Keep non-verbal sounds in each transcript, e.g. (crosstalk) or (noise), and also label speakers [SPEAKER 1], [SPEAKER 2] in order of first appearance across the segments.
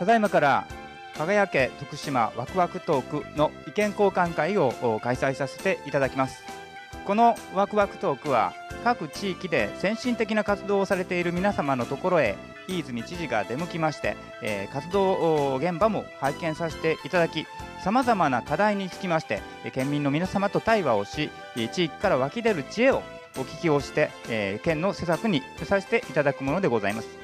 [SPEAKER 1] ただいまから輝け徳島ワクワクトークの意見交換会を開催させていただきますこのワクワクトークは各地域で先進的な活動をされている皆様のところへ飯泉知事が出向きまして、え活動現場も拝見させていただきさまざまな課題につきまして県民の皆様と対話をし地域から湧き出る知恵をお聞きをして、え県の施策にさせていただくものでございます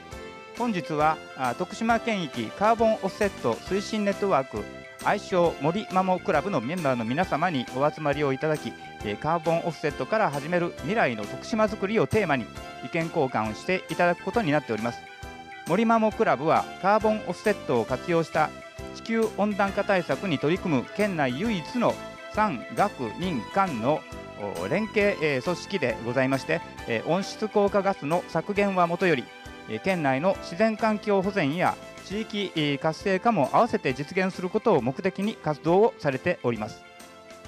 [SPEAKER 1] 本日は徳島県域カーボンオフセット推進ネットワーク愛称森マモクラブのメンバーの皆様にお集まりをいただきカーボンオフセットから始める未来の徳島づくりをテーマに意見交換をしていただくことになっております森マモクラブはカーボンオフセットを活用した地球温暖化対策に取り組む県内唯一の産学民間の連携組織でございまして温室効果ガスの削減はもとより県内の自然環境保全や地域活性化も合わせて実現することを目的に活動をされております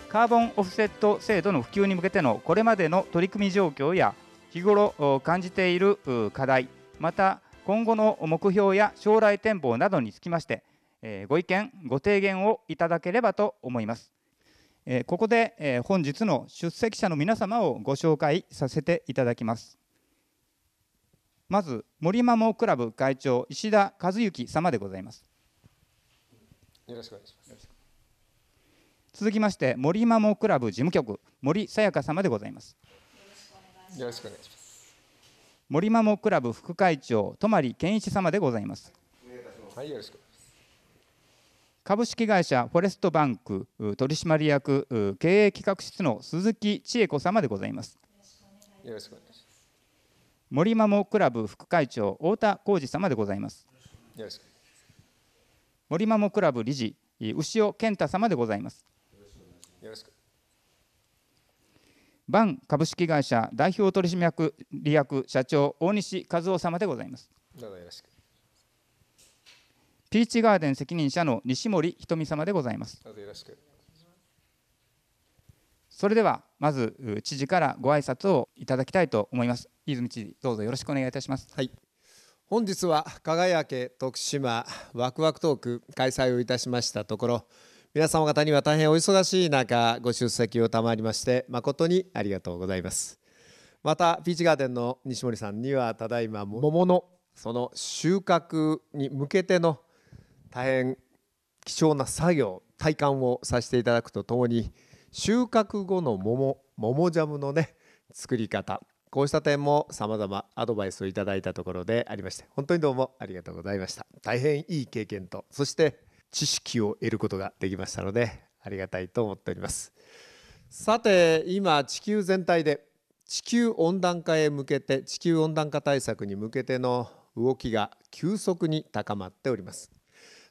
[SPEAKER 1] カーボンオフセット制度の普及に向けてのこれまでの取り組み状況や日頃感じている課題また今後の目標や将来展望などにつきましてご意見ご提言をいただければと思いますここで本日の出席者の皆様をご紹介させていただきますまず森マモクラブ会長石田和幸様でございます
[SPEAKER 2] よろしくお願いします
[SPEAKER 1] 続きまして森マモクラブ事務局森さやか様でございます
[SPEAKER 2] よろしくお願いします
[SPEAKER 1] 森マモクラブ副会長泊健一様でございますはいよろしく株式会社フォレストバンク取締役経営企画室の鈴木千恵子様でございます
[SPEAKER 2] よろしくお願いします
[SPEAKER 1] 森マモクラブ副会長太田浩二様でございます森マモクラブ理事牛尾健太様でございますバン株式会社代表取締役理役社長大西和夫様でございますピーチガーデン責任者の西森ひとみ様でございますそれではまず知事からご挨拶をいただきたいと思います泉知事どうぞよろしくお願いいたしますはい
[SPEAKER 2] 本日は輝け徳島ワクワクトーク開催をいたしましたところ皆様方には大変お忙しい中ご出席を賜りまして誠にありがとうございますまたピーチガーデンの西森さんにはただいま桃のその収穫に向けての大変貴重な作業体感をさせていただくとともに収穫後の桃桃ジャムのね作り方こうした点も様々アドバイスをいただいたところでありまして本当にどうもありがとうございました大変いい経験とそして知識を得ることができましたのでありがたいと思っておりますさて今地球全体で地球温暖化へ向けて地球温暖化対策に向けての動きが急速に高まっております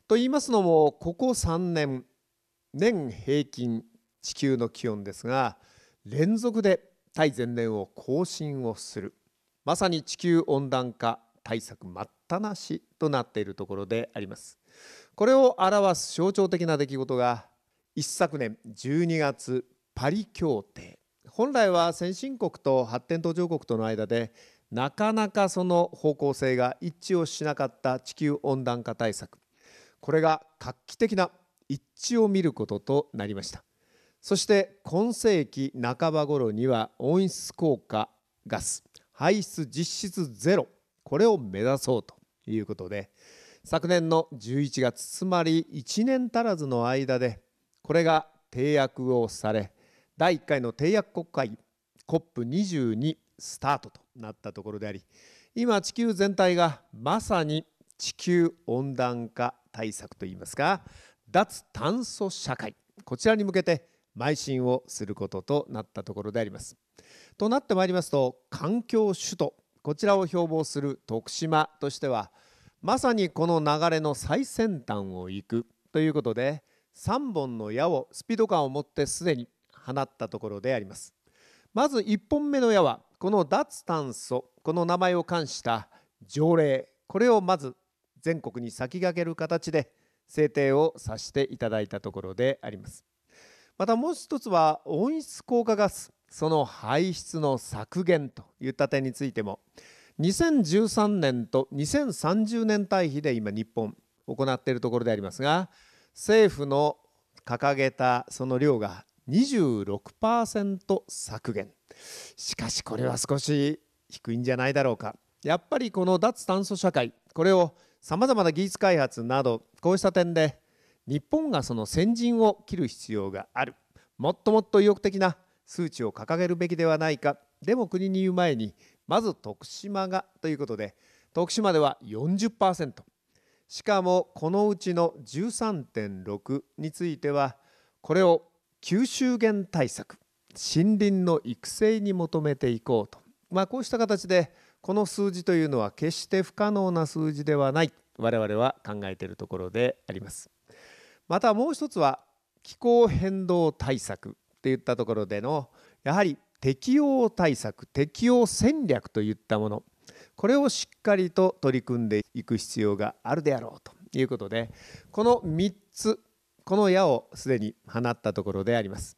[SPEAKER 2] と言いますのもここ3年年平均地球の気温ですが連続で対前年を更新をするまさに地球温暖化対策待ったなしとなっているところでありますこれを表す象徴的な出来事が一昨年12月パリ協定本来は先進国と発展途上国との間でなかなかその方向性が一致をしなかった地球温暖化対策これが画期的な一致を見ることとなりましたそして今世紀半ば頃には温室効果ガス排出実質ゼロこれを目指そうということで昨年の11月つまり1年足らずの間でこれが締約をされ第1回の締約国会 COP22 スタートとなったところであり今地球全体がまさに地球温暖化対策といいますか脱炭素社会こちらに向けて邁進をすることとなったところであります。となってまいりますと環境首都こちらを標榜する徳島としてはまさにこの流れの最先端を行くということで3本の矢をスピード感を持ってすでに放ったところであります。まず1本目の矢はこの脱炭素この名前を冠した条例これをまず全国に先駆ける形で制定をさせていただいたところであります。またもう一つは温室効果ガスその排出の削減といった点についても2013年と2030年対比で今日本行っているところでありますが政府の掲げたその量が26%削減しかしこれは少し低いんじゃないだろうかやっぱりこの脱炭素社会これをさまざまな技術開発などこうした点で日本がその先陣を切る必要があるもっともっと意欲的な数値を掲げるべきではないかでも国に言う前にまず徳島がということで徳島では40%しかもこのうちの13.6についてはこれを吸収源対策森林の育成に求めていこうと、まあ、こうした形でこの数字というのは決して不可能な数字ではない我々は考えているところであります。またもう一つは気候変動対策といったところでのやはり適応対策適応戦略といったものこれをしっかりと取り組んでいく必要があるであろうということでこの3つこの矢をすでに放ったところであります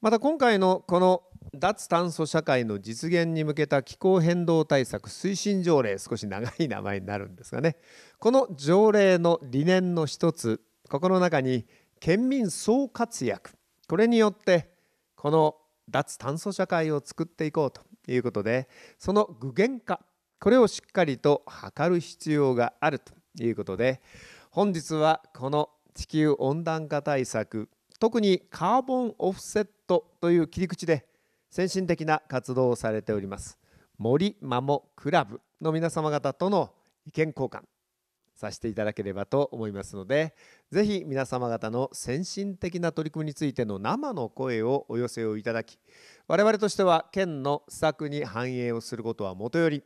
[SPEAKER 2] また今回のこの脱炭素社会の実現に向けた気候変動対策推進条例少し長い名前になるんですがねこの条例の理念の一つここの中に県民総活躍これによってこの脱炭素社会を作っていこうということでその具現化これをしっかりと図る必要があるということで本日はこの地球温暖化対策特にカーボンオフセットという切り口で先進的な活動をされております森まもクラブの皆様方との意見交換させていただければと思いますのでぜひ皆様方の先進的な取り組みについての生の声をお寄せをいただき我々としては県の施策に反映をすることはもとより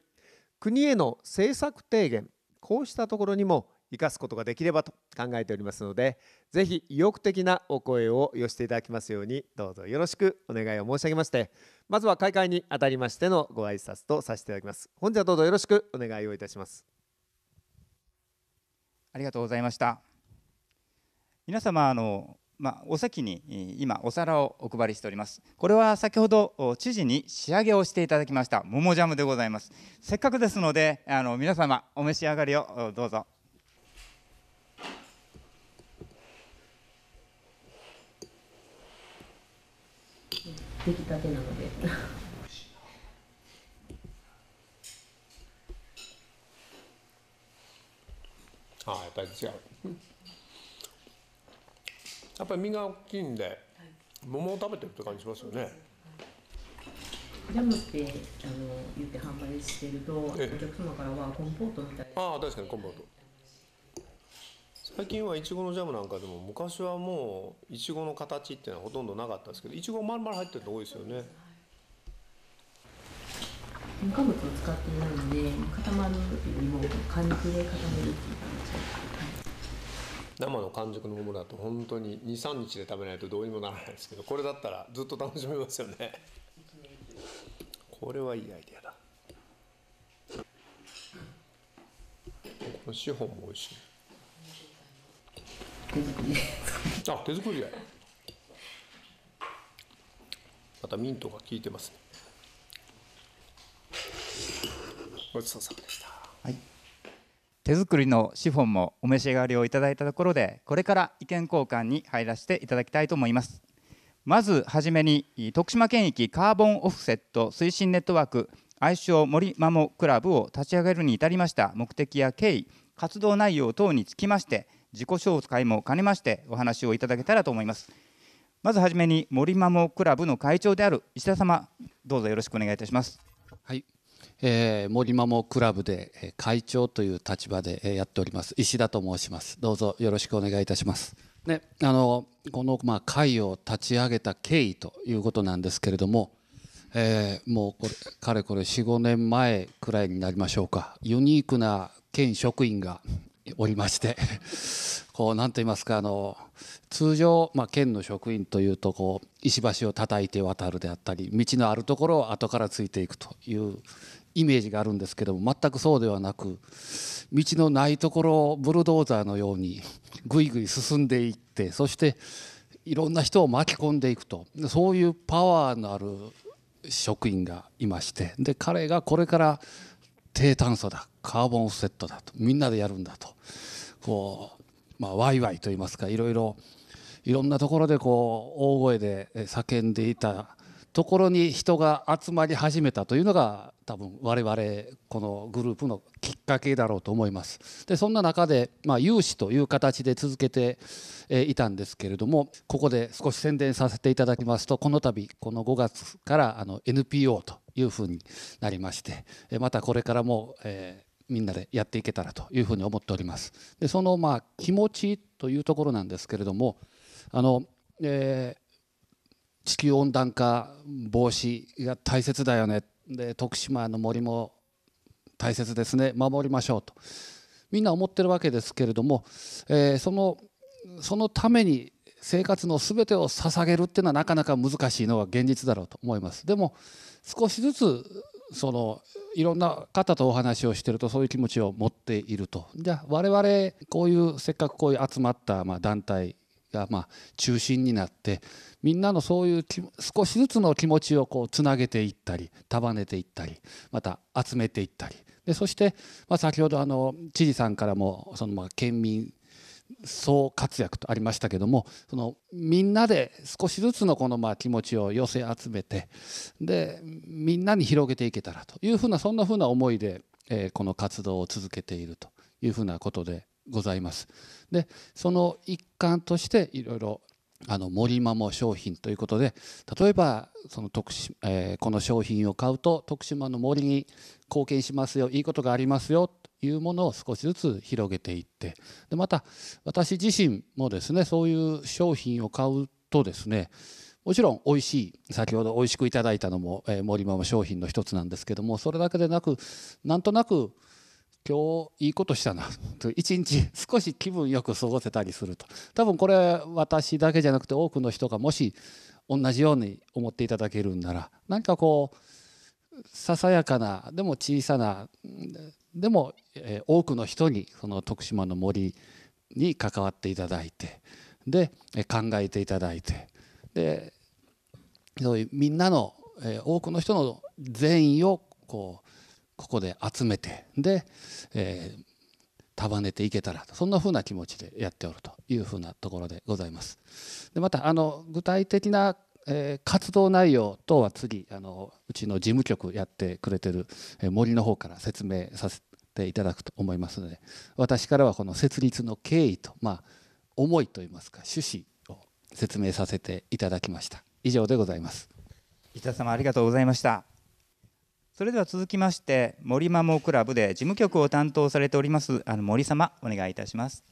[SPEAKER 2] 国への政策提言こうしたところにも生かすことができればと考えておりますのでぜひ意欲的なお声を寄せていただきますようにどうぞよろしくお願いを申し上げましてまずは開会にあたりましてのご挨拶とさせていただきます本日はどうぞよろしくお願いをいたしますありがとうございました皆様
[SPEAKER 1] あのまあ、お席に今お皿をお配りしておりますこれは先ほど知事に仕上げをしていただきました桃ジャムでございますせっかくですのであの皆様お召し上がりをどうぞ
[SPEAKER 3] できたてなので
[SPEAKER 2] ああやっぱり違う、やっぱり身が大きいんで、はい、桃を食べてるって感じしますよね、
[SPEAKER 3] ジャムってあの言って販売してるとお客様からはコンポート
[SPEAKER 2] みたいなああ確かにコンポート最近はいちごのジャムなんかでも昔はもういちごの形っていうのはほとんどなかったですけどいちごまるまる入ってるの多いですよね
[SPEAKER 3] 添加物を使っていないので固まるよりもで固めるっていう感じ
[SPEAKER 2] 生の完熟のものだと本当に23日で食べないとどうにもならないですけどこれだったらずっと楽しめますよねこれはいいアイデアだこのシフォンも美味しい手作りあ手作りまたミントが効いてますねごちそうさまでした、
[SPEAKER 1] はい、手作りのシフォンもお召し上がりをいただいたところでこれから意見交換に入らせていただきたいと思いますまずはじめに徳島県域カーボンオフセット推進ネットワーク愛称森マモクラブを立ち上げるに至りました目的や経緯活動内容等につきまして自己紹介も兼ねましてお話をいただけたらと思いますまずはじめに森マモクラブの会長である石田様どうぞよろしくお願いいたしますはい
[SPEAKER 4] えー、森マモクラブで会長という立場でやっております石田と申しますどうぞよろしくお願いいたしますねあのこのまあ会を立ち上げた経緯ということなんですけれども、えー、もうこれかれこれ45年前くらいになりましょうかユニークな県職員が (laughs) おりまして (laughs) こう何と言いますかあの通常、まあ、県の職員というとこう石橋を叩いて渡るであったり道のあるところを後からついていくというイメージがあるんですけども全くそうではなく道のないところをブルドーザーのようにぐいぐい進んでいってそしていろんな人を巻き込んでいくとそういうパワーのある職員がいましてで彼がこれから低炭素だカーボンオフセットだとみんなでやるんだとこうまあワイワイといいますかいろいろいろんなところでこう大声で叫んでいたところに人が集まり始めたというのが多分我々このグループのきっかけだろうと思います。でそんな中で、まあ、有志という形で続けていたんですけれどもここで少し宣伝させていただきますとこの度この5月からあの NPO というふうになりましてまたこれからも、えーみんなでやっていけたらというふに思っております。でそのまあ気持ちというところなんですけれどもあの、え地球温暖化防止が大切だよねで徳島の森も大切ですね守りましょうとみんな思ってるわけですけれども、えー、そのそのために生活の全てを捧げるっていうのはなかなか難しいのが現実だろうと思います。でも少しずつそのいろんな方とお話をしてるとそういう気持ちを持っているとじゃあ我々こういうせっかくこういう集まったま団体がま中心になってみんなのそういう少しずつの気持ちをこうつなげていったり束ねていったりまた集めていったりでそして、まあ、先ほどあの知事さんからもそのまあ県民総活躍とありましたけどもそのみんなで少しずつのこのまあ気持ちを寄せ集めてでみんなに広げていけたらというふうなそんなふうな思いで、えー、この活動を続けているというふうなことでございます。でその一環としていろいろあの森まも商品ということで例えばその徳島、えー、この商品を買うと徳島の森に貢献しますよいいことがありますよというものを少しずつ広げていってでまた私自身もですねそういう商品を買うとですねもちろん美味しい先ほど美味しくいただいたのも、えー、森ママ商品の一つなんですけどもそれだけでなくなんとなく今日いいことしたなと (laughs) 一日少し気分よく過ごせたりすると多分これ私だけじゃなくて多くの人がもし同じように思っていただけるんなら何かこうささやかなでも小さなでも、え多くの人にその徳島の森に関わっていただいてで、え考えていただいてでそういうみんなの、え多くの人の善意をこうここで集めてで、えー、束ねていけたらそんな風な気持ちでやっておるという風なところでございます。でまたあの具体的な、え活動内容等は次あのうちの事務局やってくれてる、え森の方から説明させていただくと思いますので私からはこの設立の経緯と、まあ、思いといいますか趣旨を説明させていただきました。以上でございます。伊田様ありがとうござ
[SPEAKER 1] いました。それでは続きまして森マモクラブで事務局を担当されておりますあの森様お願いいたします。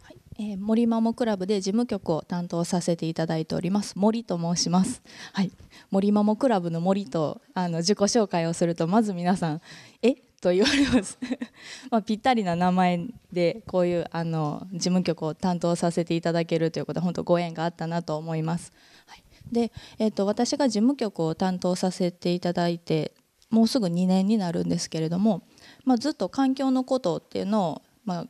[SPEAKER 5] はい、えー、森マモクラブで事務局を担当させていただいております森と申します。はい、森マモクラブの森とあの自己紹介をするとまず皆さんえと言われます (laughs) まあぴったりな名前でこういうあの事務局を担当させていただけるということは本当ご縁があったなと思います。はい、で、えーと、と私が事務局を担当させていただいてもうすぐ2年になるんですけれども、まあ、ずっと環境のことっていうのを、まあ、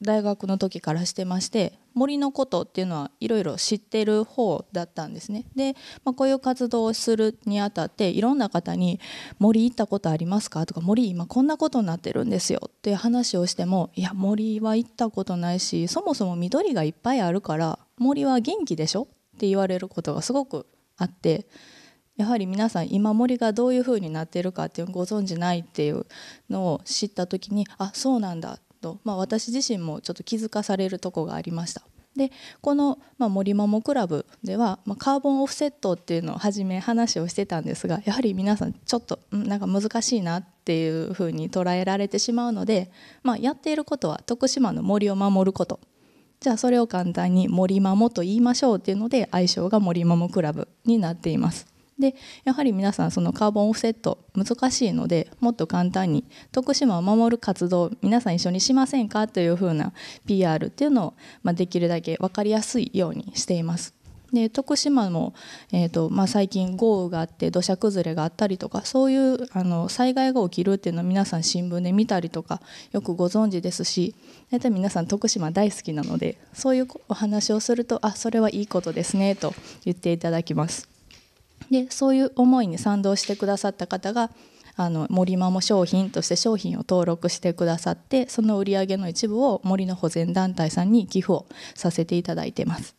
[SPEAKER 5] 大学の時からしてまして森のことっていうのはいろいろ知ってる方だったんですね。で、まあ、こういう活動をするにあたっていろんな方に「森行ったことありますか?」とか「森今こんなことになってるんですよ」っていう話をしても「いや森は行ったことないしそもそも緑がいっぱいあるから森は元気でしょ?」って言われることがすごくあってやはり皆さん今森がどういうふうになっているかっていうのをご存じないっていうのを知った時にあそうなんだと、まあ、私自身もちょっと気づかされるとこがありました。でこの、まあ、森ももクラブでは、まあ、カーボンオフセットっていうのを初め話をしてたんですがやはり皆さんちょっとなんか難しいなっていうふうに捉えられてしまうので、まあ、やっていることは徳島の森を守ることじゃあそれを簡単に「森マも」と言いましょうっていうので愛称が「森マもクラブ」になっています。でやはり皆さんそのカーボンオフセット難しいのでもっと簡単に徳島を守る活動皆さん一緒にしませんかというふうな PR っていうのを、まあ、できるだけ分かりやすいようにしています。で徳島も、えーとまあ、最近豪雨があって土砂崩れがあったりとかそういうあの災害が起きるっていうのを皆さん新聞で見たりとかよくご存知ですし大体皆さん徳島大好きなのでそういうお話をするとあそれはいいことですねと言っていただきます。でそういう思いに賛同してくださった方があの森マモ商品として商品を登録してくださってその売り上げの一部を森の保全団体さんに寄付をさせていただいてます。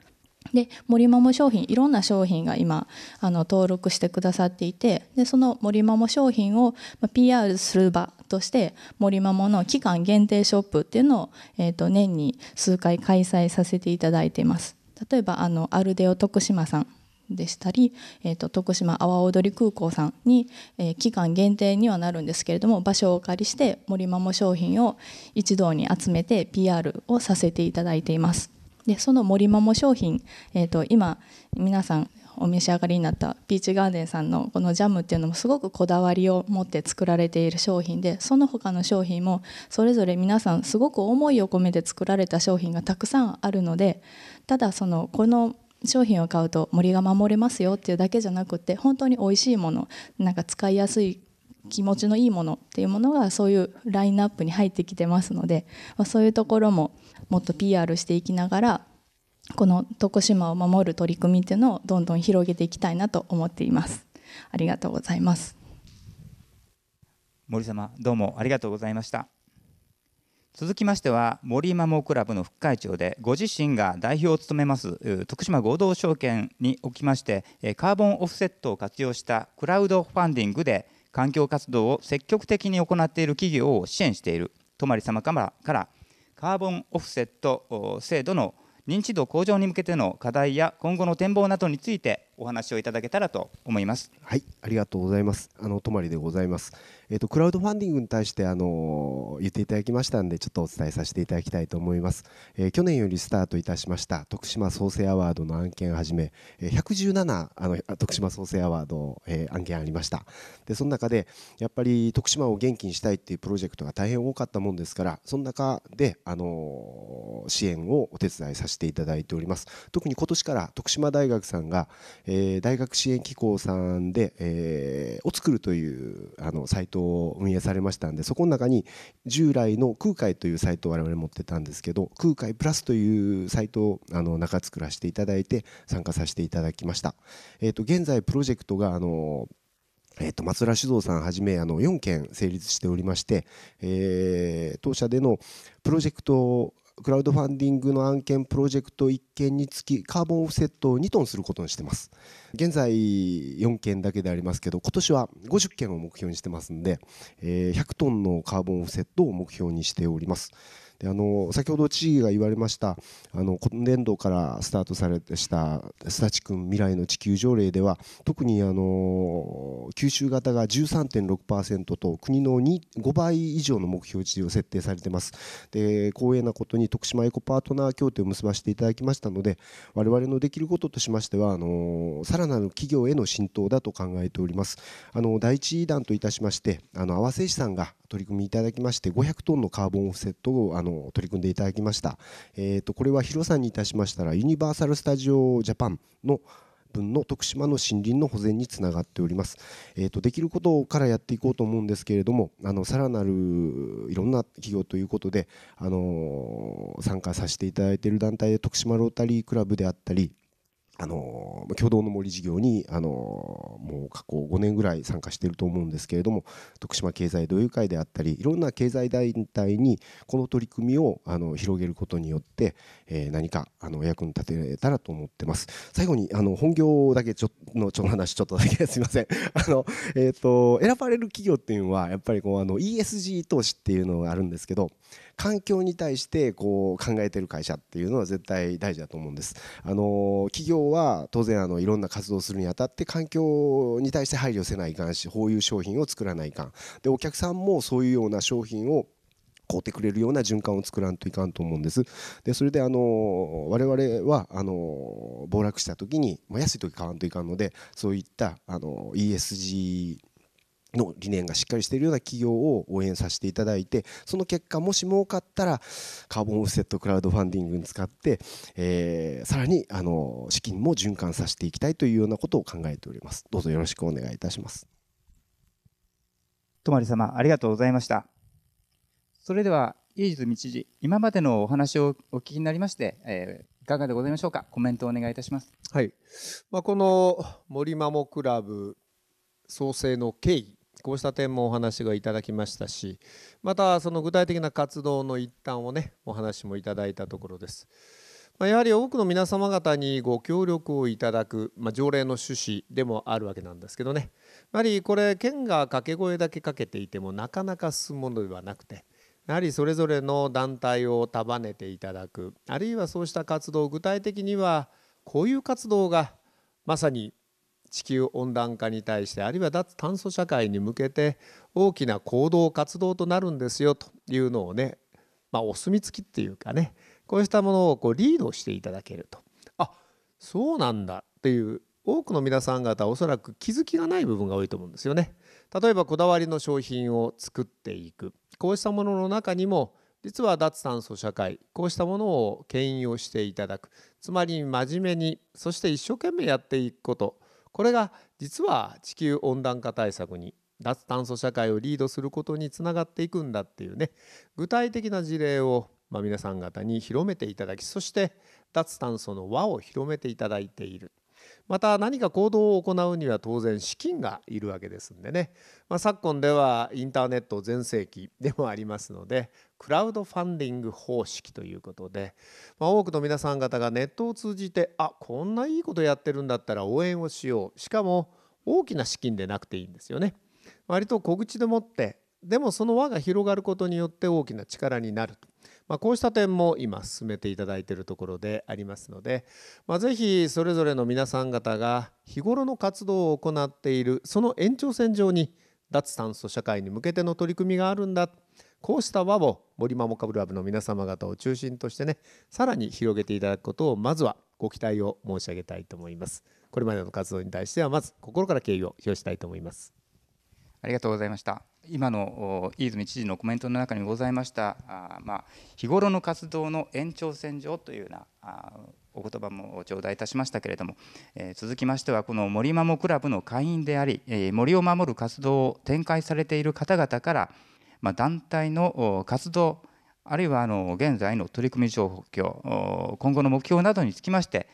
[SPEAKER 5] で森マモ商品いろんな商品が今あの登録してくださっていてでその森マモ商品を PR する場として森マモの期間限定ショップっていうのを、えー、と年に数回開催させていただいてます。例えばあのアルデオ徳島さんでしたり、えーと、徳島阿波踊り空港さんに、えー、期間限定にはなるんですけれども場所をお借りして森まも商品を一堂に集めて PR をさせていただいています。でその森まも商品、えーと、と今皆さんお召し上がりになったピーチガーデンさんのこのジャムっていうのもすごくこだわりを持って作られている商品でその他の商品もそれぞれ皆さんすごく思いを込めて作られた商品がたくさんあるのでただそのこの商品を買うと森が守れますよっていうだけじゃなくて本当に美味しいものなんか使いやすい気持ちのいいものっていうものがそういうラインナップに入ってきてますので、まあ、そういうところももっと PR していきながらこの徳島を守る取り組みっていうのをどんどん広げていきたいなと思っていますありがとうございます
[SPEAKER 1] 森様どうもありがとうございました続きましては森マモクラブの副会長でご自身が代表を務めます徳島合同証券におきましてカーボンオフセットを活用したクラウドファンディングで環境活動を積極的に行っている企業を支援している泊様からからカーボンオフセット制度の認知度向上に向けての課題や今後の展望などについてお話をいただけたらと思います。はい、ありがと
[SPEAKER 6] うございます。あの泊まりでございます。えっ、ー、とクラウドファンディングに対してあの言っていただきましたんで、ちょっとお伝えさせていただきたいと思います。えー、去年よりスタートいたしました徳島創生アワードの案件をはじめ、えー、117あの徳島創生アワード、え案件ありました。でその中でやっぱり徳島を元気にしたいっていうプロジェクトが大変多かったもんですから、その中であの支援をお手伝いさせていただいております。特に今年から徳島大学さんがえー、大学支援機構さんで、えー、を作るというあのサイトを運営されましたんでそこの中に従来の空海というサイトを我々持ってたんですけど空海プラスというサイトをあの中作らせていただいて参加させていただきました。えーと、現在プロジェクトがあのえと松浦酒造さんはじめあの4件成立しておりまして、えー、当社でのプロジェクトクラウドファンディングの案件プロジェクト1件につきカーボンオフセットを2トンすることにしてます現在4件だけでありますけど今年は50件を目標にしてますんで、え100トンのカーボンオフセットを目標にしておりますであの先ほど知事が言われましたあの今年度からスタートされてした「すだちくん未来の地球条例」では特にあの吸収型が13.6%と国の5倍以上の目標値を設定されてますで光栄なことに徳島エコパートナー協定を結ばせていただきましたので我々のできることとしましてはあのさらなる企業への浸透だと考えておりますあの第一弾といたしましてあの合わせ資産が取り組みいただきまして500トンのカーボンオフセットをあのンを取り組んでいただきました、えーと、これは広さにいたしましたらユニバーサル・スタジオ・ジャパンの分の徳島の森林の保全につながっております、えーと、とできることからやっていこうと思うんですけれどもあのさらなるいろんな企業ということで、あの参加させていただいている団体で徳島ロータリークラブであったりあの共同の森事業にあのもう過去5年ぐらい参加していると思うんですけれども徳島経済同友会であったりいろんな経済団体にこの取り組みをあの広げることによって、えー、何かあの役に立てられたらと思ってます最後にあの本業だけちょのちょの話ちょっとだけ (laughs) すいませんあの、えーと選ばれる企業っていうのはやっぱりこうあの ESG 投資っていうのがあるんですけど環境に対してこう考えてる会社っていうのは絶対大事だと思うんです。あの企業は当然あのいろんな活動するにあたって環境に対して配慮せないかんしこういう商品を作らないかんでお客さんもそういうような商品を買うてくれるような循環を作らんといかんと思うんです。でそれであの我々はあの暴落した時に、ま安い時買わんといかんのでそういったあの ESG の理念がしっかりしているような企業を応援させていただいてその結果もし儲かったらカーボンオフセットクラウドファンディングに使って、えー、さらにあの資金も循環させていきたいというようなことを考えておりますどうぞよろしくお願いいたします
[SPEAKER 1] 泊様ありがとうございましたそれではイージ道次今までのお話をお聞きになりまして、えー、いかがでございましょうかコメント
[SPEAKER 2] お願いいたしますはい、まあ、この森まもクラブ創生の経緯こうした点もお話がいただきましたしまたその具体的な活動の一端をねお話もいただいたところです。まやはり多くの皆様方にご協力をいただく、まあ、条例の趣旨でもあるわけなんですけどねやはりこれ県が掛け声だけかけていてもなかなか進むものではなくてやはりそれぞれの団体を束ねていただくあるいはそうした活動具体的にはこういう活動がまさに地球温暖化に対してあるいは脱炭素社会に向けて大きな行動活動となるんですよというのをね、まあ、お墨付きっていうかねこうしたものをこうリードしていただけるとあそうなんだという多くの皆さん方はおそらく気づきがない部分が多いと思うんですよね。例えばこだわりの商品を作っていくこうしたものの中にも実は脱炭素社会こうしたものを牽引をしていただくつまり真面目にそして一生懸命やっていくことこれが実は地球温暖化対策に脱炭素社会をリードすることにつながっていくんだっていうね具体的な事例をま皆さん方に広めていただきそして脱炭素の輪を広めていただいているまた何か行動を行うには当然資金がいるわけですんでね、まあ、昨今ではインターネット全盛期でもありますのでクラウドファンディング方式ということで、まあ、多くの皆さん方がネットを通じてあこんないいことやってるんだったら応援をしようしかも大きな資金でなくていいんですよね割と小口でもってでもその輪が広がることによって大きな力になると、まあ、こうした点も今進めていただいているところでありますので、まあ、ぜひそれぞれの皆さん方が日頃の活動を行っているその延長線上に脱炭素社会に向けての取り組みがあるんだこうした輪を森マモカブラブの皆様方を中心としてねさらに広げていただくことをまずはご期待を申し上げたいと思いますこれまでの活動に対してはまず心から敬意を表したいと思います
[SPEAKER 1] ありがとうございました今の飯泉知事のコメントの中にございましたあ、まあ、日頃の活動の延長線上というようなあお言葉も頂戴いたしましたけれども、えー、続きましてはこの森まもクラブの会員であり、えー、森を守る活動を展開されている方々から「まあ、団体の活動あるいはあの現在の取り組み状況今後の目標などにつきまして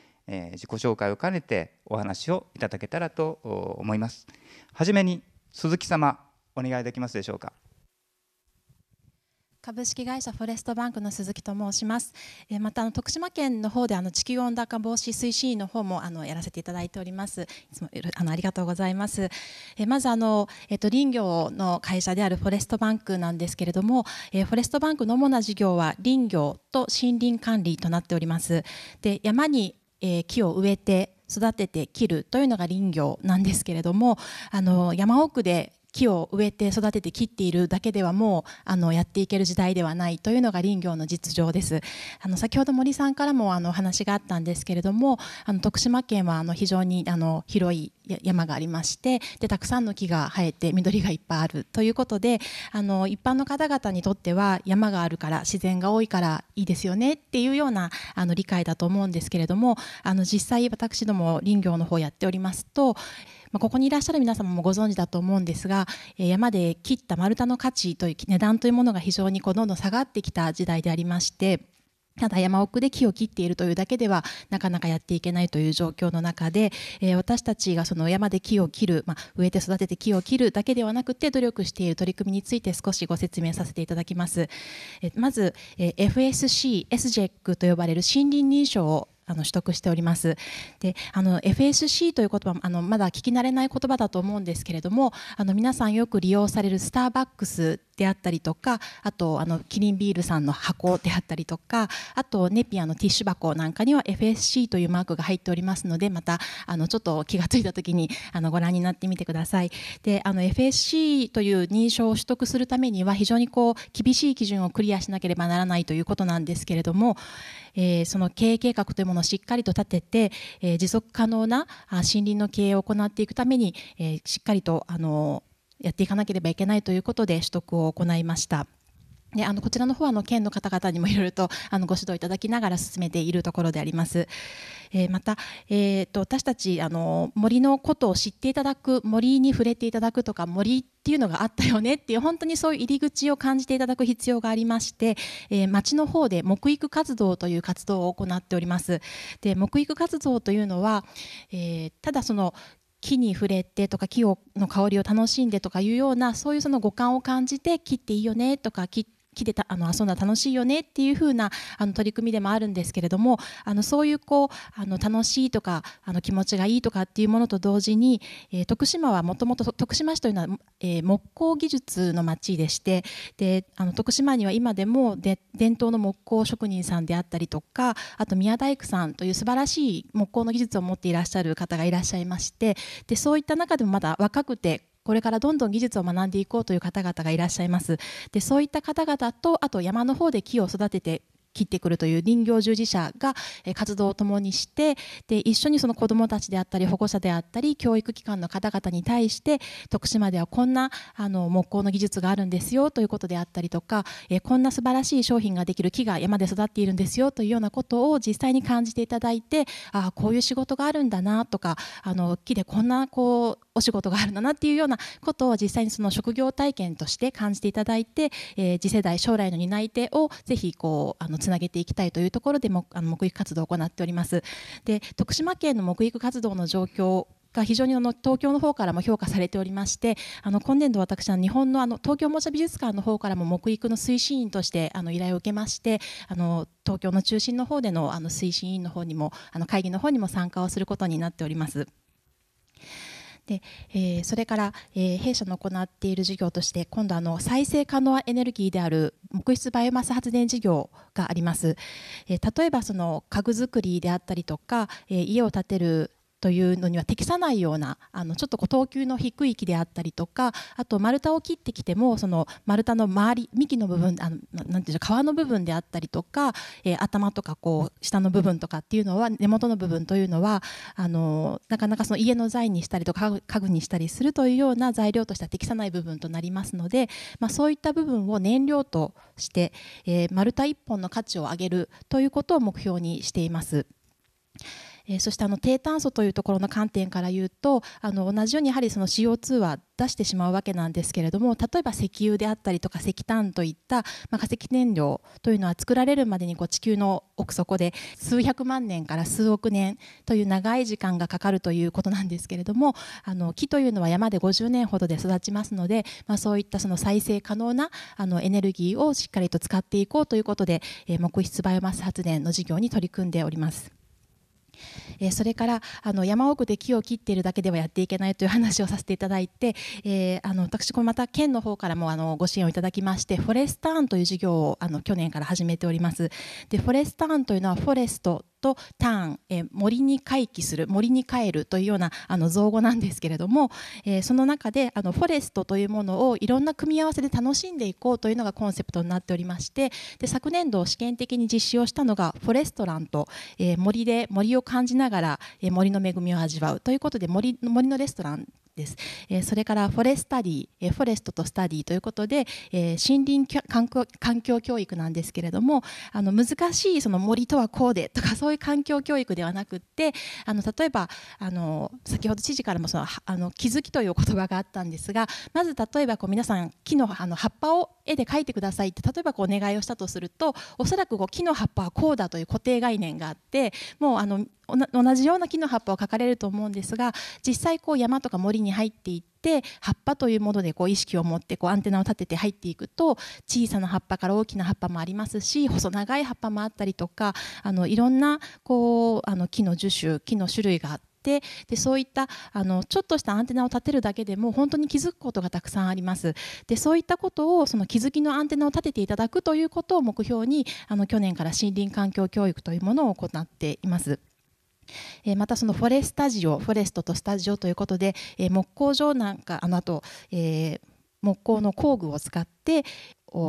[SPEAKER 1] 自己紹介を兼ねてお話をいただけたらと思います。はじめに鈴木様お願いできますでしょうか。
[SPEAKER 7] 株式会社フォレストバンクの鈴木と申します。えまたあの徳島県の方であの地球温暖化防止推進員の方もあのやらせていただいております。いつもあのありがとうございます。えまずあのえっと林業の会社であるフォレストバンクなんですけれども、えフォレストバンクの主な事業は林業と森林管理となっております。で山に、え木を植えて育てて切るというのが林業なんですけれどもあの山奥で木を植えて育てて切っているだけではもうあのやっていける時代ではないというのが林業の実情ですあの先ほど森さんからもあの話があったんですけれどもあの徳島県はあの非常にあの広い山がありましてでたくさんの木が生えて緑がいっぱいあるということであの一般の方々にとっては山があるから自然が多いからいいですよねっていうようなあの理解だと思うんですけれどもあの実際私ども林業の方やっておりますとまあ、ここにいらっしゃる皆様もご存知だと思うんですが、え山で切った丸太の価値という値段というものが非常にこうどんどん下がってきた時代でありまして。ただ山奥で木を切っているというだけではなかなかやっていけないという状況の中で、えー、私たちがその山で木を切る、まあ、植えて育てて木を切るだけではなくて努力している取り組みについて少しご説明させていただきます。えまず、え FSC、SJEC と呼ばれる森林認証をあの取得しております。で、あの FSC という言葉もあのまだ聞き慣れない言葉だと思うんですけれども、あの皆さんよく利用されるスターバックスであったりとかあとあのキリンビールさんの箱であったりとかあとネピアのティッシュ箱なんかには FSC というマークが入っておりますのでまたあのちょっと気が付いた時にあのご覧になってみてください。であの FSC という認証を取得するためには非常にこう厳しい基準をクリアしなければならないということなんですけれども、えー、その経営計画というものをしっかりと立てて、えー、持続可能な森林の経営を行っていくために、えー、しっかりとあのやっていかなければいけないということで取得を行いました。であのこちらの方はあの県の方々にもいろいろとあのご指導いただきながら進めているところであります。えー、また、えーと私たちあの森のことを知っていただく森に触れていただくとか森っていうのがあったよねっていう本当にそういう入り口を感じていただく必要がありまして、えー、町の方で木育活動という活動を行っております。で木育活動というのは、えー、ただその木に触れてとか木の香りを楽しんでとかいうようなそういうその五感を感じて切っていいよねとか切って木でたあの遊んだら楽しいよねっていう風なあな取り組みでもあるんですけれどもあのそういうこうあの楽しいとかあの気持ちがいいとかっていうものと同時に、えー、徳島はもともと徳島市というのは、えー、木工技術の町でしてであの徳島には今でもで伝統の木工職人さんであったりとかあと宮大工さんという素晴らしい木工の技術を持っていらっしゃる方がいらっしゃいましてでそういった中でもまだ若くてこれからどんどん技術を学んでいこうという方々がいらっしゃいますでそういった方々とあと山の方で木を育てて切ってくるという林業従事者が活動を共にしてで一緒にその子どもたちであったり保護者であったり教育機関の方々に対して徳島ではこんなあの木工の技術があるんですよということであったりとかこんな素晴らしい商品ができる木が山で育っているんですよというようなことを実際に感じていただいてああこういう仕事があるんだなとかあの木でこんなこうお仕事があるんだなっていうようなことを実際にその職業体験として感じていただいて、えー、次世代将来の担い手をぜひこうあのつなげていきたいというところでもあの目育活動を行っております。で徳島県の目育活動の状況が非常にあの東京の方からも評価されておりましてあの今年度私は日本のあの東京模写美術館の方からも木育の推進員としてあの依頼を受けましてあの東京の中心の方でのあの推進員の方にもあの会議の方にも参加をすることになっております。でえー、それから、えー、弊社の行っている事業として今度あの再生可能エネルギーである木質バイオマス発電事業があります、えー、例えばその家具作りであったりとか、え家を建てるというのには適さないようなあのちょっとこう等級の低い木であったりとかあと丸太を切ってきてもその丸太の周り幹の部分あのなんていう皮の部分であったりとか、えー、頭とかこう下の部分とかっていうのは根元の部分というのはあのなかなかその家の材にしたりとか家具にしたりするというような材料としては適さない部分となりますので、まあ、そういった部分を燃料として、えー、丸太1本の価値を上げるということを目標にしています。えそしてあの低炭素というところの観点から言うとあの同じようにやはりその CO2 は出してしまうわけなんですけれども例えば石油であったりとか石炭といった、まあ、化石燃料というのは作られるまでにこう地球の奥底で数百万年から数億年という長い時間がかかるということなんですけれどもあの木というのは山で50年ほどで育ちますので、まあ、そういったその再生可能なあのエネルギーをしっかりと使っていこうということで、えー、木質バイオマス発電の事業に取り組んでおります。えそれからあの山奥で木を切っているだけではやっていけないという話をさせていただいて、えあの私これまた県の方からもあのご支援をいただきましてフォレスターンという事業をあの去年から始めておりますでフォレスターンというのはフォレストとターン、え森に回帰する森に帰るというようなあの造語なんですけれども、えその中であのフォレストというものをいろんな組み合わせで楽しんでいこうというのがコンセプトになっておりましてで昨年度試験的に実施をしたのがフォレストランと、え森で森を感じながら、え森の恵みを味わうということで森森のレストランです、えそれからフォレスタディ、えフォレストとスタディということで、え森林環境教育なんですけれどもあの難しいその森とはこうでとか (laughs) そういう環境教育ではなくってあの例えばあの先ほど知事からもそのあの気づきという言葉があったんですがまず例えばこう皆さん木のあの葉っぱを絵で描いてくださいって例えばこうお願いをしたとするとおそらくこう木の葉っぱはこうだという固定概念があってもうあの同じような木の葉っぱを描かれると思うんですが実際こう山とか森に入っていって葉っぱというものでこう意識を持ってこうアンテナを立てて入っていくと小さな葉っぱから大きな葉っぱもありますし細長い葉っぱもあったりとかあのいろんなこうあの木の樹種木の種類があって。でそういったあのちょっとしたアンテナを立てるだけでも本当に気づくことがたくさんありますでそういったことをその気づきのアンテナを立てていただくということを目標にあの去年から森林環境教育というものを行っています。えまたそのフォレスタジオフォレストとスタジオということで、え木工場なんかあのあと、え木工の工具を使って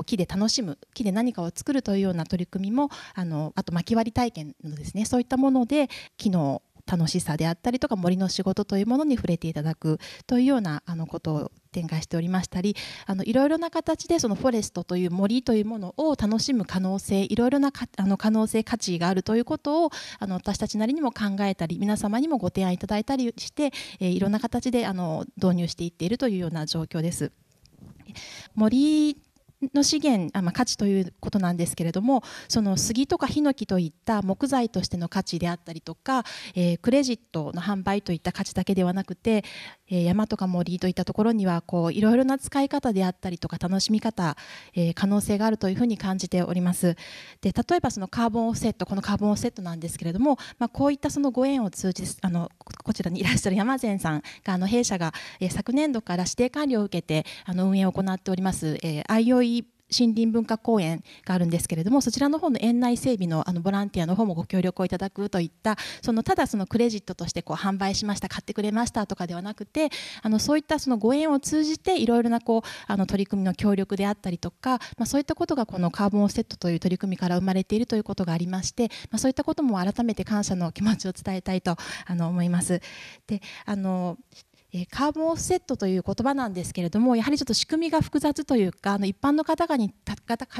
[SPEAKER 7] 木で楽しむ木で何かを作るというような取り組みもあのあと薪割り体験のですねそういったもので木の楽しさであったりとか森の仕事というものに触れていただくというようなあのことを展開しておりましたりあのいろいろな形でそのフォレストという森というものを楽しむ可能性いろいろなあの可能性価値があるということをあの私たちなりにも考えたり皆様にもご提案いただいたりして、えいろんな形であの導入していっているというような状況です。森の資源あ、まあ、価値ということなんですけれどもその杉とかヒノキといった木材としての価値であったりとか、えー、クレジットの販売といった価値だけではなくて、えー、山とか森といったところにはこういろいろな使い方であったりとか楽しみ方、えー、可能性があるというふうに感じております。で例えばそのカーボンオフセットこのカーボンオフセットなんですけれども、まあ、こういったそのご縁を通じあのこちらにいらっしゃる (laughs) 山善さんがあの弊社が、えー、昨年度から指定管理を受けてあの運営を行っております、えー、IOE 森林文化公園があるんですけれどもそちらの方の園内整備のあのボランティアの方もご協力をいただくといったそのただそのクレジットとしてこう販売しました買ってくれましたとかではなくてあのそういったそのご縁を通じていろいろなこうあの取り組みの協力であったりとか、まあ、そういったことがこのカーボンオフセットという取り組みから生まれているということがありまして、まあ、そういったことも改めて感謝の気持ちを伝えたいとあの思います。であのえカーボンオフセットという言葉なんですけれどもやはりちょっと仕組みが複雑というかあの一般の方がに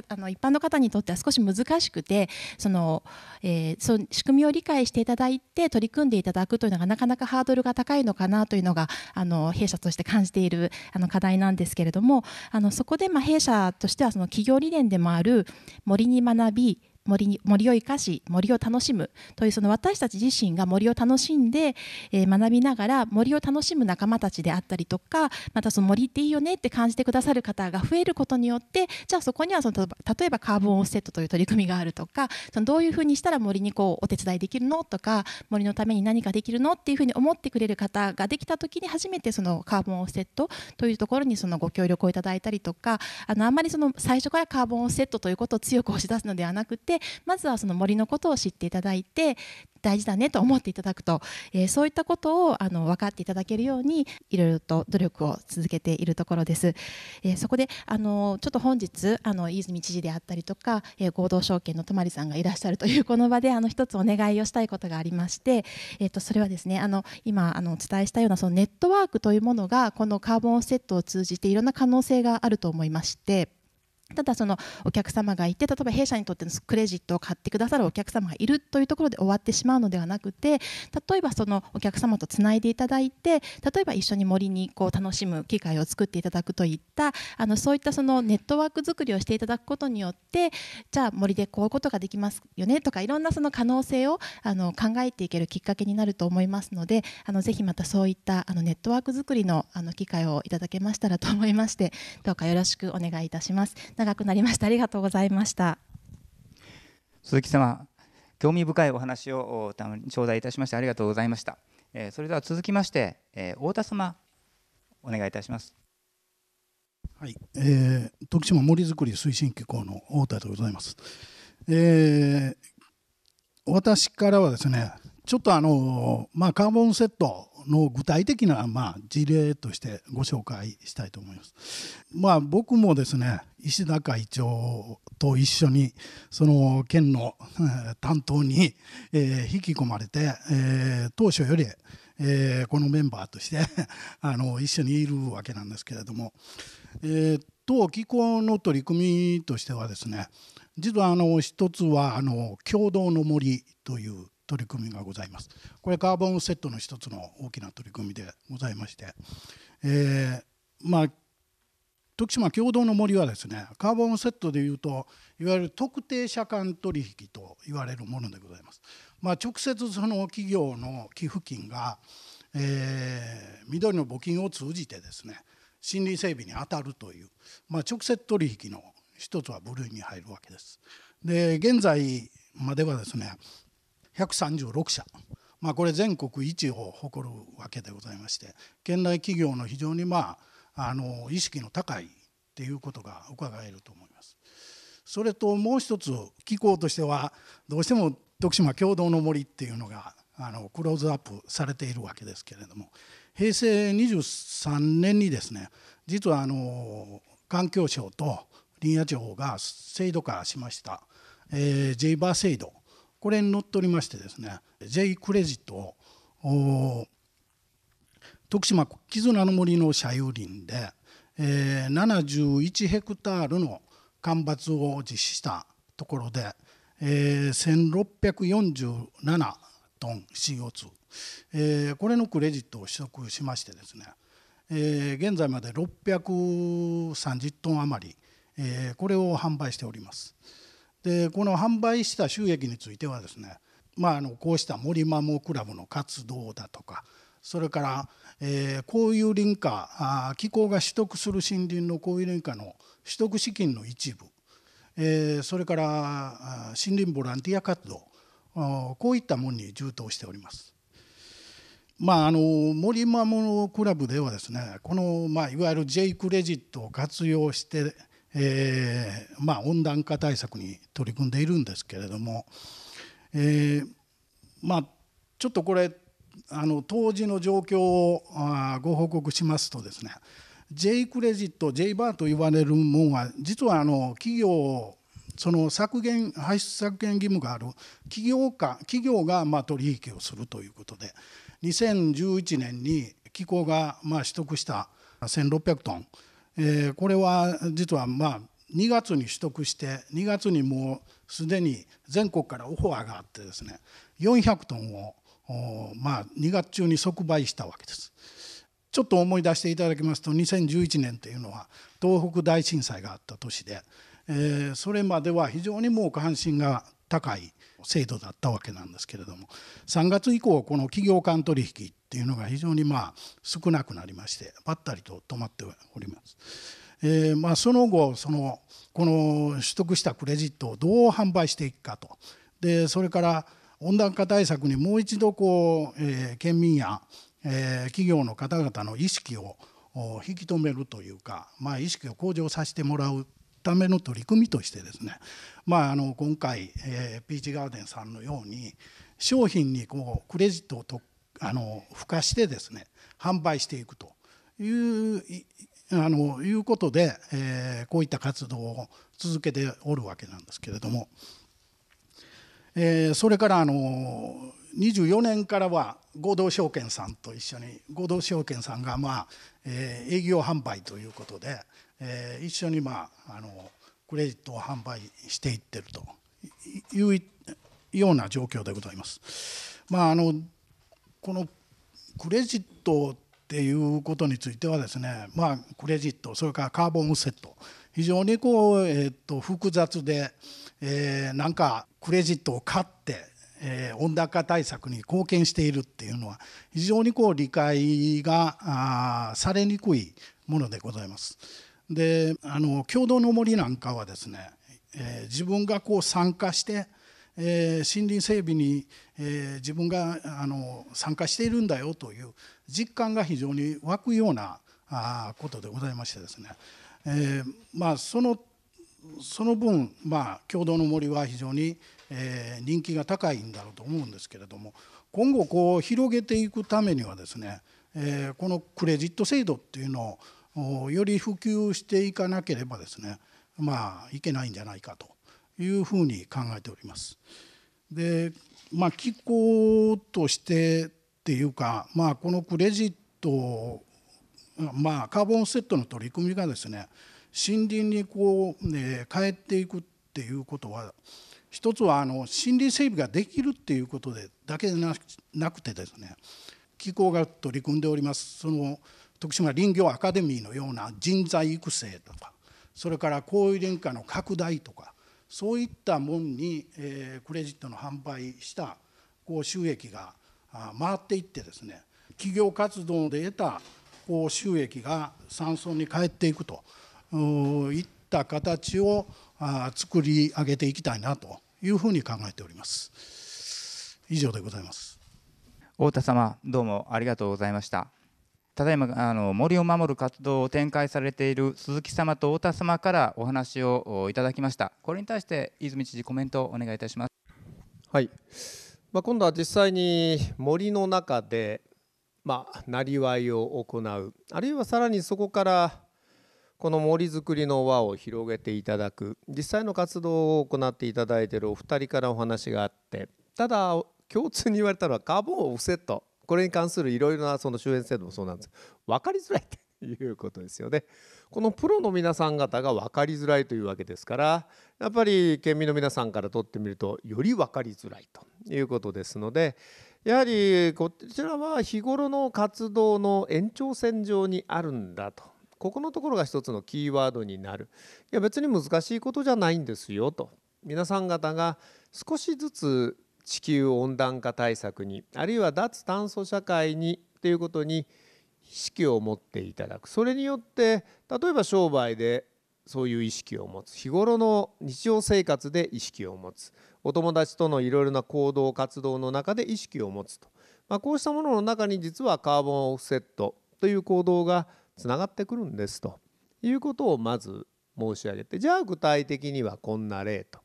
[SPEAKER 7] あの一般の方にとっては少し難しくてその、えー、その仕組みを理解していただいて取り組んでいただくというのがなかなかハードルが高いのかなというのがあの弊社として感じているあの課題なんですけれどもあのそこでまあ弊社としてはその企業理念でもある森に学び森に森を生かし森を楽しむというその私たち自身が森を楽しんで、えー、学びながら森を楽しむ仲間たちであったりとかまたその森っていいよねって感じてくださる方が増えることによってじゃあそこにはその例えばカーボンオフセットという取り組みがあるとかそのどういうふうにしたら森にこうお手伝いできるのとか森のために何かできるのっていうふうに思ってくれる方ができた時に初めてそのカーボンオフセットというところにそのご協力をいただいたりとかあのあんまりその最初からカーボンオフセットということを強く押し出すのではなくてまずはその森のことを知っていただいて大事だねと思っていただくと、えー、そういったことをあの分かっていただけるようにいろいろと努力を続けているところです、えー、そこであのちょっと本日あの泉知事であったりとか、えー、合同証券の泊さんがいらっしゃるというこの場であの一つお願いをしたいことがありまして、えー、とそれはですねあの今あのお伝えしたようなそのネットワークというものがこのカーボンオフセットを通じていろんな可能性があると思いまして。ただそのお客様がいて例えば弊社にとってのクレジットを買ってくださるお客様がいるというところで終わってしまうのではなくて例えばそのお客様とつないでいただいて例えば一緒に森にこう楽しむ機会を作っていただくといったあのそういったそのネットワーク作りをしていただくことによってじゃあ森でこういうことができますよねとかいろんなその可能性をあの考えていけるきっかけになると思いますのであのぜひまたそういったあのネットワーク作りのあの機会をいただけましたらと思いましてどうかよろしくお願いいたします。長くなりましたありがとうございました
[SPEAKER 1] 鈴木様興味深いお話を頂戴いたしましてありがとうございましたえそれでは続きまして、えー、太田様お願いいたします
[SPEAKER 8] はい、えー、徳島森づくり推進機構の太田でございます、えー、私からはですねちょっとあの、まあ、カーボンセットの具体的な、まあ、事例としてご紹介したいと思います。まあ、僕もですね石田会長と一緒にその県の担当に、えー、引き込まれて、えー、当初より、えー、このメンバーとして (laughs) あの一緒にいるわけなんですけれども、えー、当機構の取り組みとしてはですね実はあの一つはあの共同の森という取り組みがございます。これカーボンセットの一つの大きな取り組みでございまして、えー、まあ徳島共同の森はですねカーボンセットでいうといわゆる特定車間取引と言われるものでございます。まあ、直接その企業の寄付金が、えー、緑の募金を通じてですね森林整備に当たるという、まあ、直接取引の一つは部類に入るわけです。で現在まではですね136社、まあ、これ全国一を誇るわけでございまして県内企業の非常にまああの意識の高いっていうことが伺えると思います。それともう一つ機構としてはどうしても徳島共同の森っていうのがあのクローズアップされているわけですけれども平成23年にですね実はあの環境省と林野庁が制度化しました、えー、ジェイバー制度これに乗っおりましてですね J クレジットを徳島絆の森の社有林で、えー、71ヘクタールの干ばつを実施したところで、えー、1647トン CO2、えー、これのクレジットを取得しましてですね、えー、現在まで630トン余り、えー、これを販売しております。でこの販売した収益についてはですね、まあ、あのこうした森マモクラブの活動だとかそれから、えー、いう林家あ機構が取得する森林のこういう林家の取得資金の一部、えー、それから森林ボランティア活動こういったものに充当しております。まあ、あの森守クラブではですねこの、まあ、いわゆる J クレジットを活用してえー、まあ、温暖化対策に取り組んでいるんですけれども、えー、まあ、ちょっとこれあの当時の状況をあご報告しますとですね J クレジット J バーと言われるものは実はあの企業その削減排出削減義務がある企業企業がま取引をするということで2011年に機構がま取得した1600トンえー、これは実はまあ2月に取得して2月にもうすでに全国からオファーがあってですね400トンをまあ2月中に即売したわけです。ちょっと思い出していただきますと2011年というのは東北大震災があった年で、えー、それまでは非常にもう関心が高い制度だったわけなんですけれども3月以降この企業間取引っていうのが非常にまあ少なくなりましてばったりと止まっております。えー、まあその後そのこの取得したクレジットをどう販売していくかとでそれから温暖化対策にもう一度こう、え県民や、え企業の方々の意識を引き止めるというか、まあ、意識を向上させてもらうための取り組みとしてですね、まあ、あの今回、えー、ピーチガーデンさんのように商品にこうクレジットをとあの付加してですね販売していくというあのいうことで、えー、こういった活動を続けておるわけなんですけれども、えー、それからあの24年からは合同証券さんと一緒に合同証券さんがまあ、え営業販売ということでえー、一緒に、まあ、あのクレジットを販売していってるというような状況でございます。まあ、あのこのクレジットっていうことについてはですね、まあ、クレジットそれからカーボンオフセット非常にこう、えー、と複雑で、えー、なんかクレジットを買って、えー、温暖化対策に貢献しているっていうのは非常にこう理解がされにくいものでございます。であの共同の森なんかはですね、えー、自分がこう参加して、えー、森林整備に、えー、自分があの参加しているんだよという実感が非常に湧くようなあことでございましてですね、えまあ、そのその分、まあ、共同の森は非常に、え人気が高いんだろうと思うんですけれども今後こう広げていくためにはですね、えこのクレジット制度っていうのをより普及していかなければですねまあいけないんじゃないかというふうに考えております。でまあ機構としてっていうか、まあ、このクレジットまあカーボンセットの取り組みがですね森林にこう、ね、変えていくっていうことは一つはあの森林整備ができるっていうことでだけでなくてですね機構が取り組んでおりますその徳島林業アカデミーのような人材育成とかそれから交流林化の拡大とかそういったもんに、えー、クレジットの販売したこう収益が回っていってですね企業活動で得たこう収益が山村に返っていくといった形を作り上げていきたいなというふうに考えております。以上でございます。
[SPEAKER 1] 太田様どうもありがとうございました。ただいまあの森を守る活動を展開されている鈴木様と太田様からお話をいただきましたこれに対して泉知事コメ
[SPEAKER 2] ントをお願いいたしますはい、まあ、今度は実際に森の中でまあなりわいを行うあるいはさらにそこからこの森づくりの輪を広げていただく実際の活動を行っていただいているお二人からお話があってただ共通に言われたのはカーボンオフセットこれに関するいろいろなその周辺制度もそうなんです分かりづらいということですよね。このプロの皆さん方が分かりづらいというわけですからやっぱり県民の皆さんからとってみるとより分かりづらいということですのでやはりこちらは日頃の活動の延長線上にあるんだと。ここのところが一つのキーワードになるいや別に難しいことじゃないんですよと皆さん方が少しずつ地球温暖化対策にあるいは脱炭素社会にということに意識を持っていただくそれによって例えば商売でそういう意識を持つ日頃の日常生活で意識を持つお友達とのいろいろな行動活動の中で意識を持つと、まあ、こうしたものの中に実はカーボンオフセットという行動がつながってくるんですということをまず申し上げてじゃあ具体的にはこんな例と。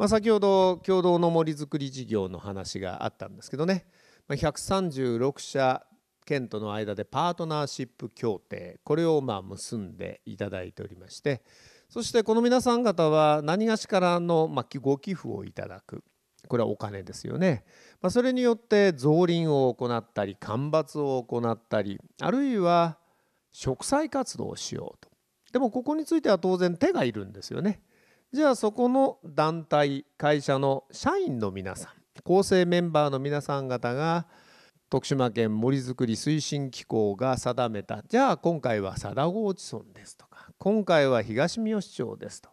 [SPEAKER 2] まあ、先ほど共同の森づくり事業の話があったんですけどね136社県との間でパートナーシップ協定これをま結んでいただいておりましてそしてこの皆さん方は何がしからのまご寄付をいただくこれはお金ですよね、まあ、それによって造林を行ったり干ばつを行ったりあるいは植栽活動をしようとでもここについては当然手がいるんですよねじゃあそこの団体会社の社員の皆さん構成メンバーの皆さん方が徳島県森づくり推進機構が定めたじゃあ今回は貞子河内村ですとか今回は東三好町ですと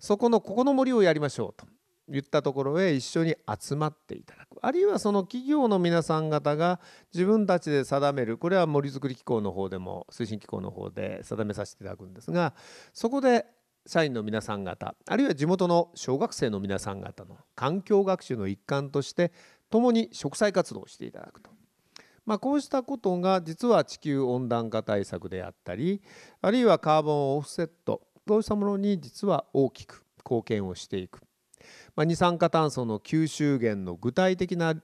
[SPEAKER 2] そこのここの森をやりましょうと言ったところへ一緒に集まっていただくあるいはその企業の皆さん方が自分たちで定めるこれは森づくり機構の方でも推進機構の方で定めさせていただくんですがそこで社員の皆さん方あるいは地元の小学生の皆さん方の環境学習の一環として共に植栽活動をしていただくと、まあ、こうしたことが実は地球温暖化対策であったりあるいはカーボンオフセットそうしたものに実は大きく貢献をしていく、まあ、二酸化炭素の吸収源の具体的な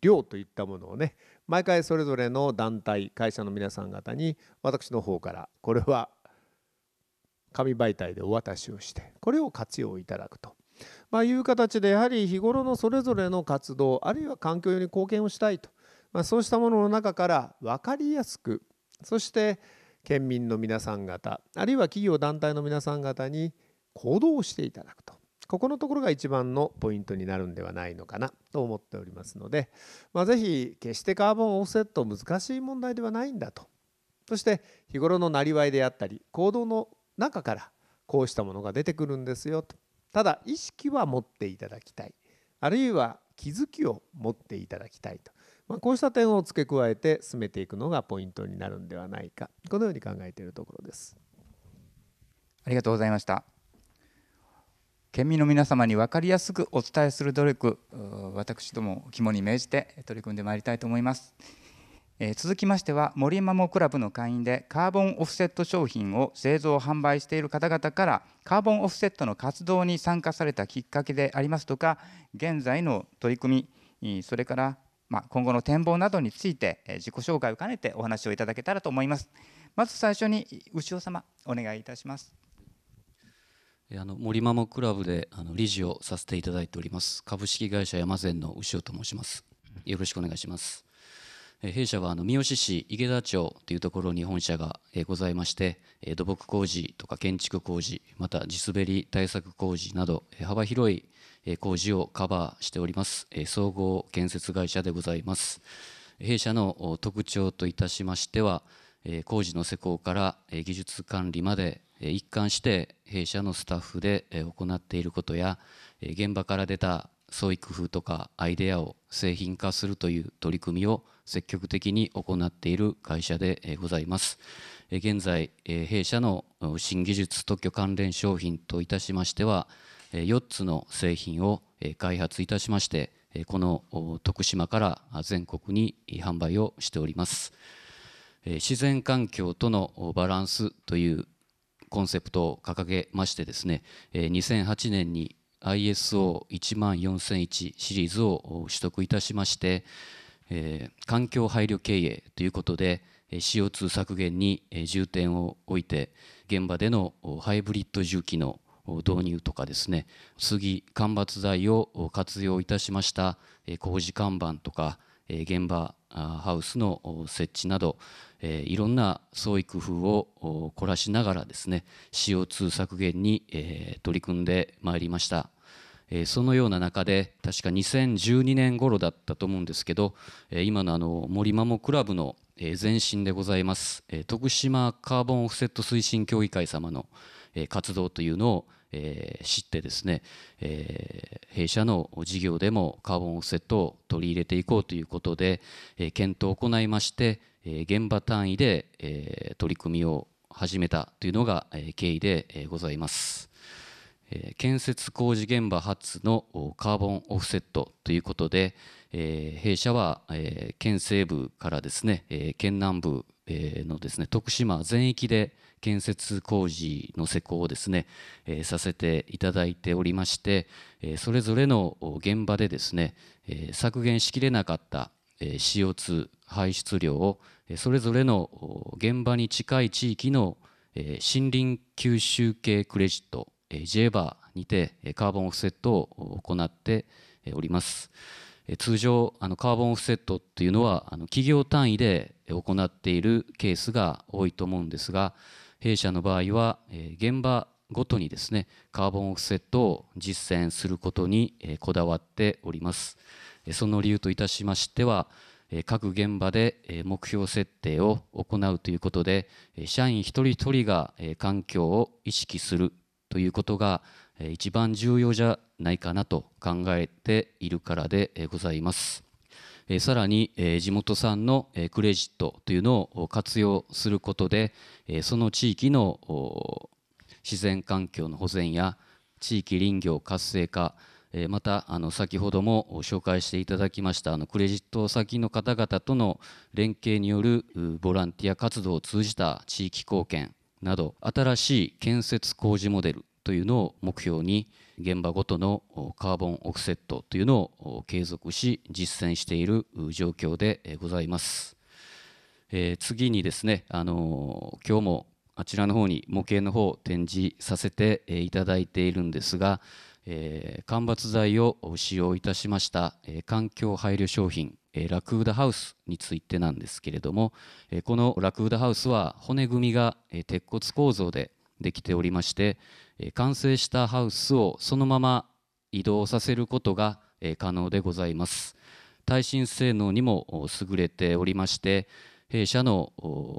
[SPEAKER 2] 量といったものをね毎回それぞれの団体会社の皆さん方に私の方からこれは紙媒体でお渡しをしてこれを活用いただくと。まあ、いう形でやはり日頃のそれぞれの活動あるいは環境に貢献をしたいと、まあ、そうしたものの中から分かりやすくそして県民の皆さん方あるいは企業団体の皆さん方に行動していただくとここのところが一番のポイントになるんではないのかなと思っておりますので、まあ、ぜ決してカーボンオフセット難しい問題ではないんだとそして日頃のなりわいであったり行動の中からこうしたものが出てくるんですよとただ意識は持っていただきたいあるいは気づきを持っていただきたいと、まあ、こうした点を付け加えて進めていくのがポイントになるんではないかこのように考えているところです
[SPEAKER 1] ありがとうございました県民の皆様に分かりやすくお伝えする努力私ども肝に銘じて取り組んでまいりたいと思います。え続きましては森マモクラブの会員でカーボンオフセット商品を製造販売している方々からカーボンオフセットの活動に参加されたきっかけでありますとか現在の取り組みそれから、まあ、今後の展望などにつ
[SPEAKER 9] いて、え自己紹
[SPEAKER 1] 介を兼ねてお話をいただけたらと思いますまず最初に牛尾様お願いいたします
[SPEAKER 9] あの森マもクラブであの理事をさせていただいております株式会社山善の牛尾と申しますよろしくお願いします弊社はあの三好市池田町というところに本社がございまして土木工事とか建築工事また地滑り対策工事など幅広い工事をカバーしております総合建設会社でございます弊社の特徴といたしましては工事の施工から技術管理まで一貫して弊社のスタッフで行っていることや現場から出た創意工夫とかアイデアを製品化するという取り組みを積極的に行っている会社でございます。現在、弊社の新技術特許関連商品といたしましては、4つの製品を開発いたしまして、この徳島から全国に販売をしております。自然環境とのバランスというコンセプトを掲げましてですね、2008年に ISO14001 シリーズを取得いたしまして、えー、環境配慮経営ということで CO2 削減に重点を置いて現場でのハイブリッド重機の導入とかですね杉間伐材を活用いたしました工事看板とか現場ハウスの設置などいろんな創意工夫を凝らしながらですね CO2 削減に取り組んでまいりました。えそのような中で確か2012年頃だったと思うんですけど、え今のあの森マモクラブの前身でございます、え徳島カーボンオフセット推進協議会様の、え活動というのを、え知ってですね、え弊社の事業でもカーボンオフセットを取り入れていこうということで、え検討を行いまして、え現場単位で、え取り組みを始めたというのが、え経緯で、えございます。え建設工事現場発のカーボンオフセットということで、え弊社は、え県西部からですね、え県南部のですね徳島全域で建設工事の施工をですね、えさせていただいておりまして、えそれぞれの現場でですね、え削減しきれなかった CO2 排出量をそれぞれの現場に近い地域の森林吸収系クレジット j バーにてカーボンオフセットを行っております。通常あのカーボンオフセットっていうのはあの企業単位で行っているケースが多いと思うんですが弊社の場合は現場ごとにですねカーボンオフセットを実践することにこだわっておりますその理由といたしましては各現場で目標設定を行うということで社員一人一人が環境を意識するということが一番重要じゃないかなと考えているからでございます。さらに地元産のクレジットというのを活用することでその地域の自然環境の保全や地域林業活性化またあの先ほども紹介していただきましたあのクレジット先の方々との連携によるボランティア活動を通じた地域貢献など新しい建設工事モデルというのを目標に現場ごとのカーボンオフセットというのを継続し実践している状況でございます。えー、次にですね、あのー、今日もあちらの方に模型の方を展示させていただいているんですが、えー、間伐材を使用いたしました、え環境配慮商品えラクーダハウスについてなんですけれども、えこのラクーダハウスは骨組みが、え鉄骨構造でできておりまして、え完成したハウスをそのまま移動させることが、え可能でございます耐震性能にも優れておりまして弊社の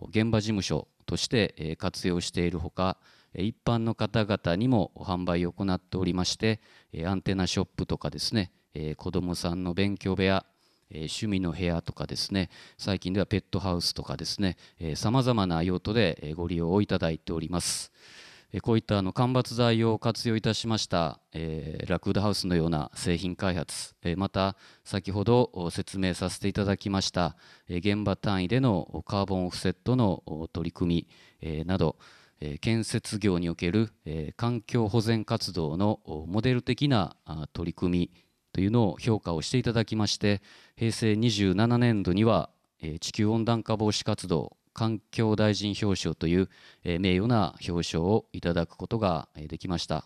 [SPEAKER 9] 現場事務所として活用しているほか一般の方々にも販売を行っておりましてアンテナショップとかですね子どもさんの勉強部屋え趣味の部屋とかですね最近ではペットハウスとかですねさまざまな用途でご利用をいただいております。えこういったあの間伐材を活用いたしました、えー、ラクーダハウスのような製品開発、えー、また先ほど説明させていただきました、えー、現場単位でのカーボンオフセットの取り組み、えー、など、え建設業における、え環境保全活動のモデル的な取り組みというのを評価をしていただきまして平成27年度には地球温暖化防止活動環境大臣表彰という名誉な表彰をいただくことができました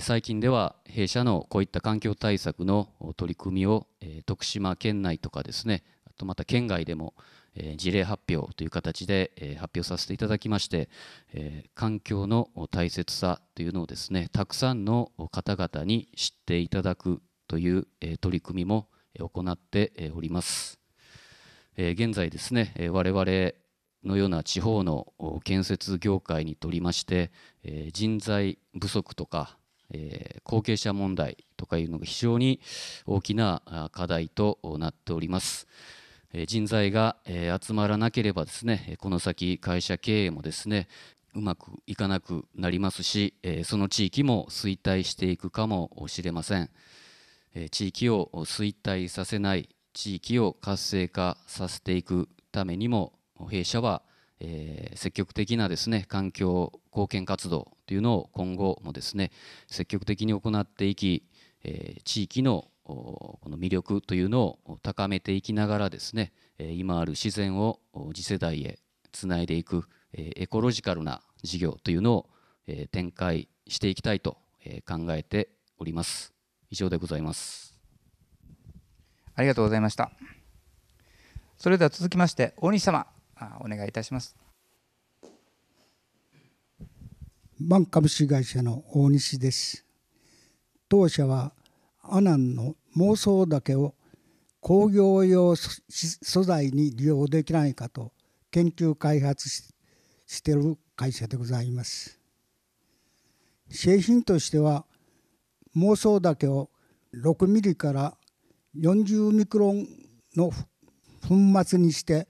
[SPEAKER 9] 最近では弊社のこういった環境対策の取り組みを徳島県内とかですねあとまた県外でもえ事例発表という形で、え発表させていただきまして、え環境の大切さというのをですねたくさんの方々に知っていただくという、え取り組みも行っております。え現在ですね我々のような地方の建設業界にとりまして、え人材不足とか、え後継者問題とかいうのが非常に大きな課題となっております。人材が集まらなければですねこの先会社経営もですねうまくいかなくなりますしその地域も衰退していくかもしれません地域を衰退させない地域を活性化させていくためにも弊社は積極的なですね環境貢献活動というのを今後もですね積極的に行っていき地域のこの魅力というのを高めていきながらですね今ある自然を次世代へつないでいくエコロジカルな事業というのを展開していきたいと考えております以上でございます
[SPEAKER 1] ありがとうございました
[SPEAKER 10] それでは続きまして大西様
[SPEAKER 1] お願いいたします
[SPEAKER 10] バン株式会社の大西です当社はアナンの妄想だけを工業用素材に利用できないかと研究開発してる会社でございます。製品としては妄想だけを6ミリから40ミクロンの粉末にして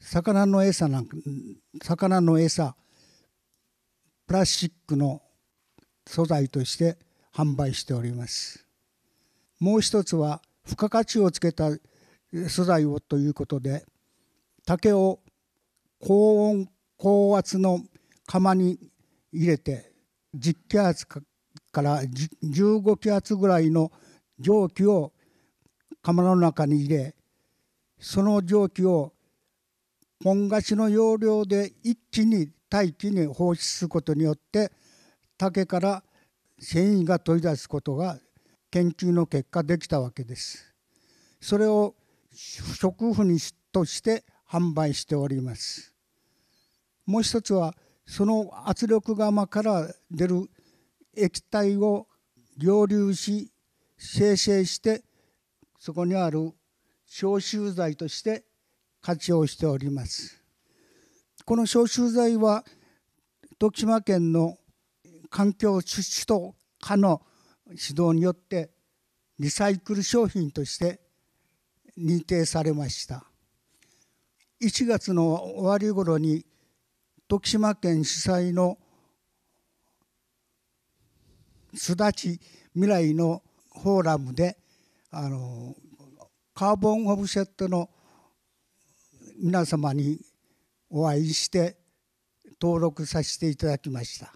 [SPEAKER 10] 魚の餌なんか魚の餌プラスチックの素材として販売しておりますもう一つは付加価値をつけた素材をということで竹を高温高圧の釜に入れて10気圧から15気圧ぐらいの蒸気を釜の中に入れその蒸気を本菓子の容量で一気に大気に放出することによって竹から繊維が取り出すことが研究の結果できたわけです。それを食腐にとして販売しております。もう一つはその圧力釜から出る液体を凝流し生成してそこにある消臭剤として活用しております。この消臭剤は徳島県の環境出資とかの指導によってリサイクル商品として認定されました1月の終わり頃に徳島県主催のすだち未来のフォーラムであのカーボンオフセットの皆様にお会いして登録させていただきました。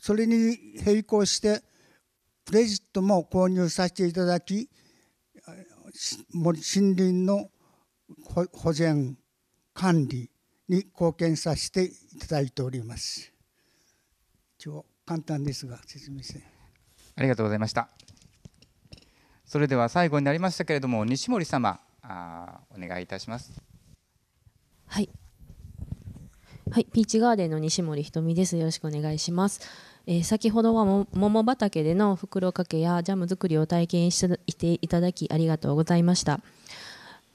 [SPEAKER 10] それに並行してクレジットも購入させていただき森林の保全管理に貢献させていただいております一応簡単ですが説明して
[SPEAKER 1] ありがとうございましたそれでは最後になりましたけれども西森様あお願いいたしますはい
[SPEAKER 3] はい、ピーチガーデンの西森ひとです。よろしくお願いします。えー、先ほどは桃畑での袋かけやジャム作りを体験していただきありがとうございました。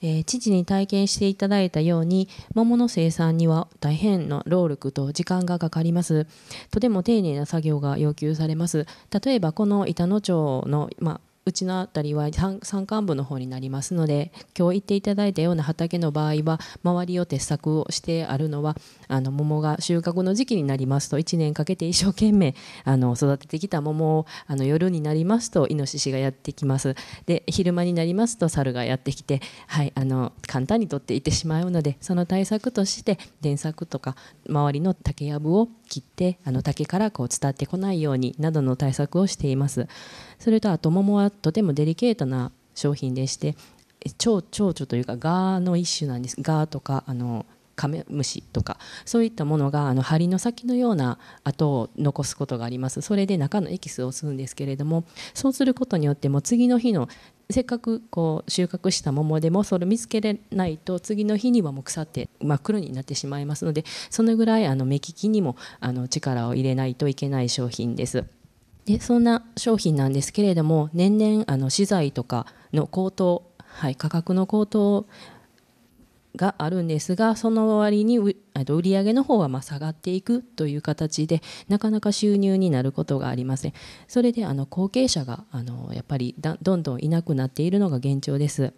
[SPEAKER 3] えー、父に体験していただいたように桃の生産には大変な労力と時間がかかりますとても丁寧な作業が要求されます例えばこの板野町の、まあ、うちの辺りは山間部の方になりますので今日行っていただいたような畑の場合は周りを鉄柵をしてあるのはあの桃が収穫の時期になりますと1年かけて一生懸命あの育ててきた桃をあの夜になりますとイノシシがやってきますで昼間になりますと猿がやってきて、はい、あの簡単に取っていってしまうのでその対策として電柵とか周りの竹やぶを切ってあの竹からこう伝ってこないようになどの対策をしていますそれとあと桃はとてもデリケートな商品でして蝶々というかガーの一種なんですガーとかあのカメムシとかそういったものがあの針の先のような跡を残すことがありますそれで中のエキスを吸うんですけれどもそうすることによっても次の日のせっかくこう収穫した桃でもそれ見つけれないと次の日にはもう腐って真っ黒になってしまいますのでそのぐらいあの目利きにもあの力を入れないといけない商品です。でそんな商品なんですけれども年々あの資材とかの高騰はい、価格の高騰があるんですがその割に売上の方はま下がっていくという形でなかなか収入になることがありませんそれであの後継者があのやっぱりどんどんいなくなっているのが現状です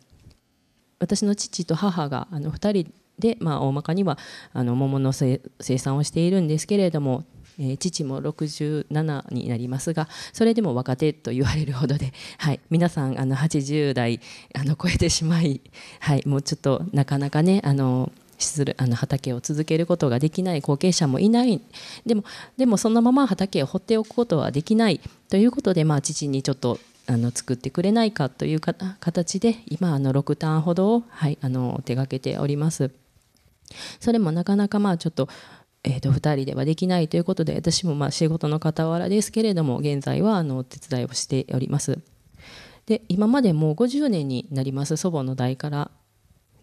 [SPEAKER 3] 私の父と母があの2人で、まあ、大まかにはあの桃の生産をしているんですけれどもえー、父も67になりますがそれでも若手と言われるほどで、(laughs) はい、皆さんあの80代あの超えてしまい、はい、もうちょっとなかなかねあのするあの畑を続けることができない後継者もいないでもでもそのまま畑を放っておくことはできないということで、まあ、父にちょっとあの作ってくれないかというか形で今あの6ターンほどを、はい、あの手がけております。それもなかなかまあちょっとえー、と2人ではできないということで私もまあ仕事の傍らですけれども現在はあの手伝いをしております。で今までもう50年になります祖母の代から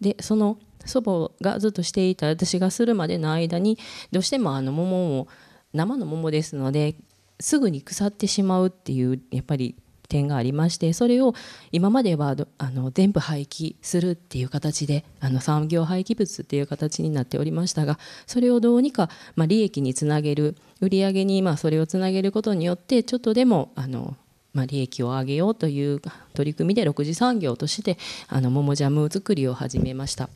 [SPEAKER 3] でその祖母がずっとしていた私がするまでの間にどうしてもあの桃を生の桃ですのですぐに腐ってしまうっていうやっぱり点がありましてそれを今まではあの全部廃棄するっていう形であの産業廃棄物っていう形になっておりましたがそれをどうにか、まあ、利益につなげる売り上げに、まあ、それをつなげることによってちょっとでもあのまあ、利益を上げようという取り組みで6次産業としてあの桃ジャム作りを始めました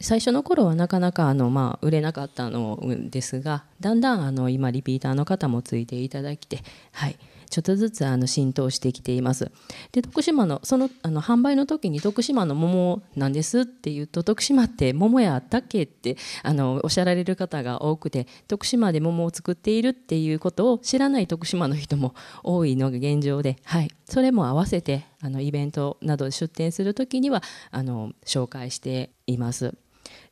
[SPEAKER 3] 最初の頃はなかなかあの、まあ、売れなかったのですがだんだんあの今リピーターの方もついていただきて、はい、ちょっとずつあの浸透してきています。で徳島のそのあの販売の時に徳島の桃なんですって言うと徳島って桃やったっけってあのおっしゃられる方が多くて徳島で桃を作っているっていうことを知らない徳島の人も多いのが現状で、はい、それも合わせてあのイベントなど出店する時にはあの紹介しています。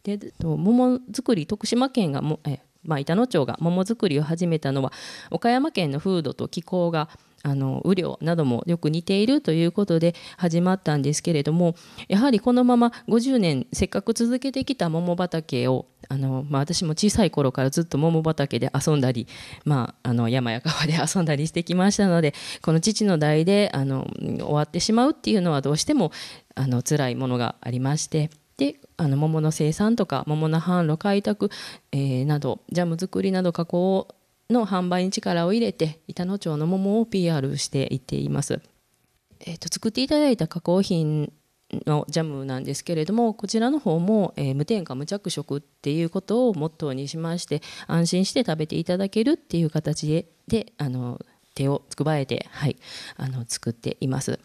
[SPEAKER 3] で桃作り徳島県がもえまあ、板野町が桃作りを始めたのは岡山県の風土と気候があの雨量などもよく似ているということで始まったんですけれどもやはりこのまま50年せっかく続けてきた桃畑をあの、まあ、私も小さい頃からずっと桃畑で遊んだり、まあ、あの山や川で遊んだりしてきましたのでこの父の代であの終わってしまうっていうのはどうしてもあの辛いものがありまして。であの桃の生産とか桃の販路開拓、えー、などジャム作りなど加工の販売に力を入れて板野町の桃を PR していっています。えーと、作っていただいた加工品のジャムなんですけれどもこちらの方も、えー、無添加無着色っていうことをモットーにしまして安心して食べていただけるっていう形でであの手をつくばえて、はい、あの作っています。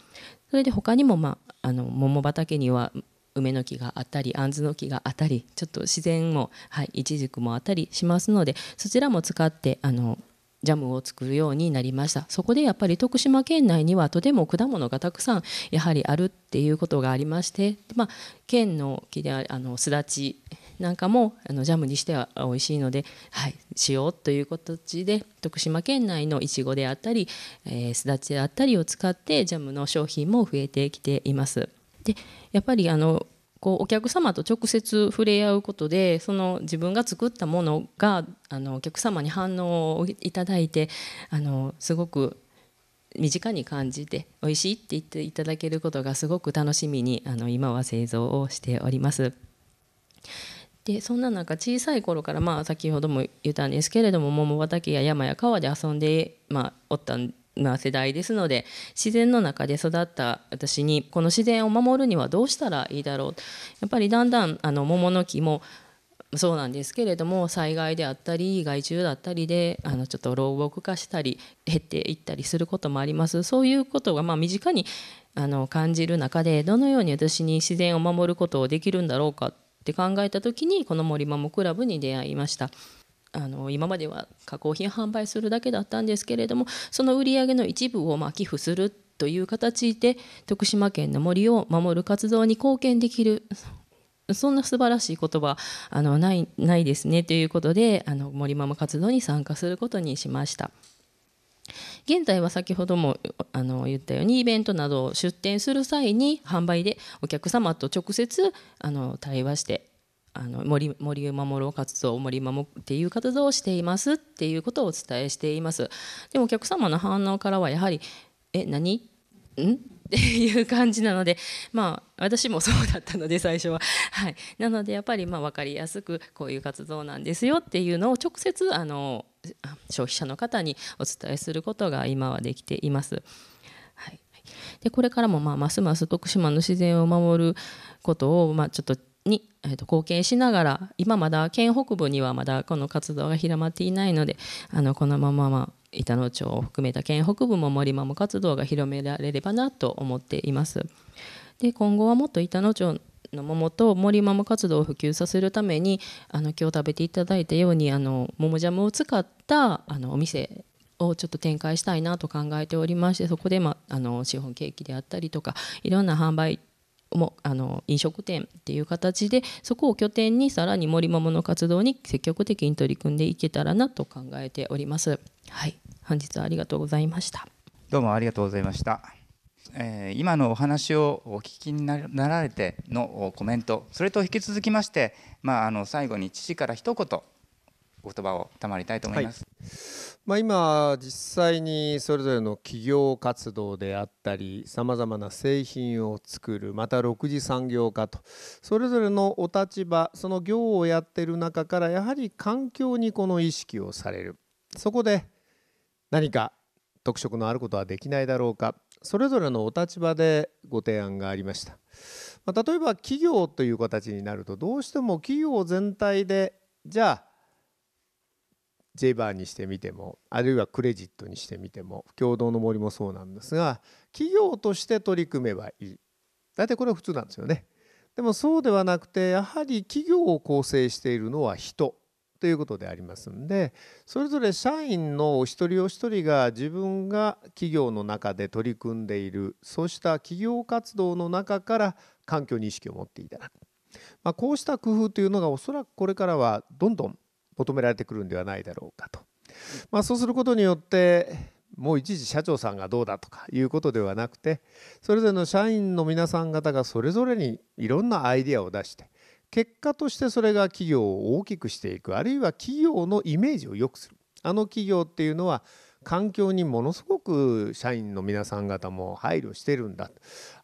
[SPEAKER 3] それで他にも、まあ、あの桃畑には梅の木があったり杏の木があったりちょっと自然もはいいちじくもあったりしますのでそちらも使ってあのジャムを作るようになりましたそこでやっぱり徳島県内にはとても果物がたくさんやはりあるっていうことがありまして、まあ、県の木であのすだちなんかもあのジャムにしては美味しいので、はい、しようという形で徳島県内のいちごであったり、えー、すだちであったりを使ってジャムの商品も増えてきています。でやっぱりあのこうお客様と直接触れ合うことでその自分が作ったものがあのお客様に反応をいただいてあのすごく身近に感じて美味しいって言っていただけることがすごく楽しみにあの今は製造をしております。でそんな中小さい頃からまあ先ほども言ったんですけれども桃畑や山や川で遊んで、まあ、おったんな世代ですので自然の中で育った私にこの自然を守るにはどうしたらいいだろうやっぱりだんだんあの桃の木もそうなんですけれども災害であったり害虫だったりであのちょっと老木化したり減っていったりすることもありますそういうことがまあ身近にあの感じる中でどのように私に自然を守ることをできるんだろうかって考えた時にこの森マモクラブに出会いました。あの今までは加工品販売するだけだったんですけれどもその売り上げの一部をま寄付するという形で徳島県の森を守る活動に貢献できるそんな素晴らしい言葉あのないないですねということであの森ママ活動に参加することにしました。現在は先ほどもあの言ったようにイベントなどを出店する際に販売でお客様と直接あの対話してあの森森を守ろう活動森守っていう活動をしていますっていうことをお伝えしていますでもお客様の反応からはやはり「え何ん?」っていう感じなのでまあ私もそうだったので最初は、はい、なのでやっぱりまあ分かりやすくこういう活動なんですよっていうのを直接あの消費者の方にお伝えすることが今はできています。はい、でこれからもまあますます徳島の自然を守ることをまあちょっとえー、と貢献しながら今まだ県北部にはまだこの活動が広まっていないのであのこのまま、板野町を含めた県北部も森ママ活動が広められればなと思っています。で今後はもっと板野町の桃と森マ活動を普及させるためにあの今日食べていただいたようにあの桃ジャムを使ったあのお店をちょっと展開したいなと考えておりましてそこで、まあのシフォンケーキであったりとかいろんな販売もあの飲食店っていう形でそこを拠点にさらに森桃の活動に積極的に取り組んでいけたらなと考えております。はい、本日はありがとうございました。
[SPEAKER 1] どうもありがとうございました。えー、今のお話をお聞きになられてのコメント、それと引き続きまして、まあ、あの最後に父から一言お言葉を賜りたいと思いま
[SPEAKER 4] す、
[SPEAKER 2] はい、まあ、今実際にそれぞれの企業活動であったりさまざまな製品を作るまた6次産業化とそれぞれのお立場その業をやってる中からやはり環境にこの意識をされるそこで何か特色のあることはできないだろうかそれぞれのお立場でご提案がありました、まあ、例えば企業という形になるとどうしても企業全体でじゃあジェバーにしてみてもあるいはクレジットにしてみても共同の森もそうなんですが企業として取り組めばいい大体これは普通なんですよねでもそうではなくてやはり企業を構成しているのは人ということでありますんでそれぞれ社員のお一人お一人が自分が企業の中で取り組んでいるそうした企業活動の中から環境認識を持っていただく、まあ、こうした工夫というのがおそらくこれからはどんどん求められてくるんではないだろうかと、まあ、そうすることによってもう一時社長さんがどうだとかいうことではなくてそれぞれの社員の皆さん方がそれぞれにいろんなアイデアを出して結果としてそれが企業を大きくしていくあるいは企業のイメージを良くするあの企業っていうのは環境にものすごく社員の皆さん方も配慮してるんだ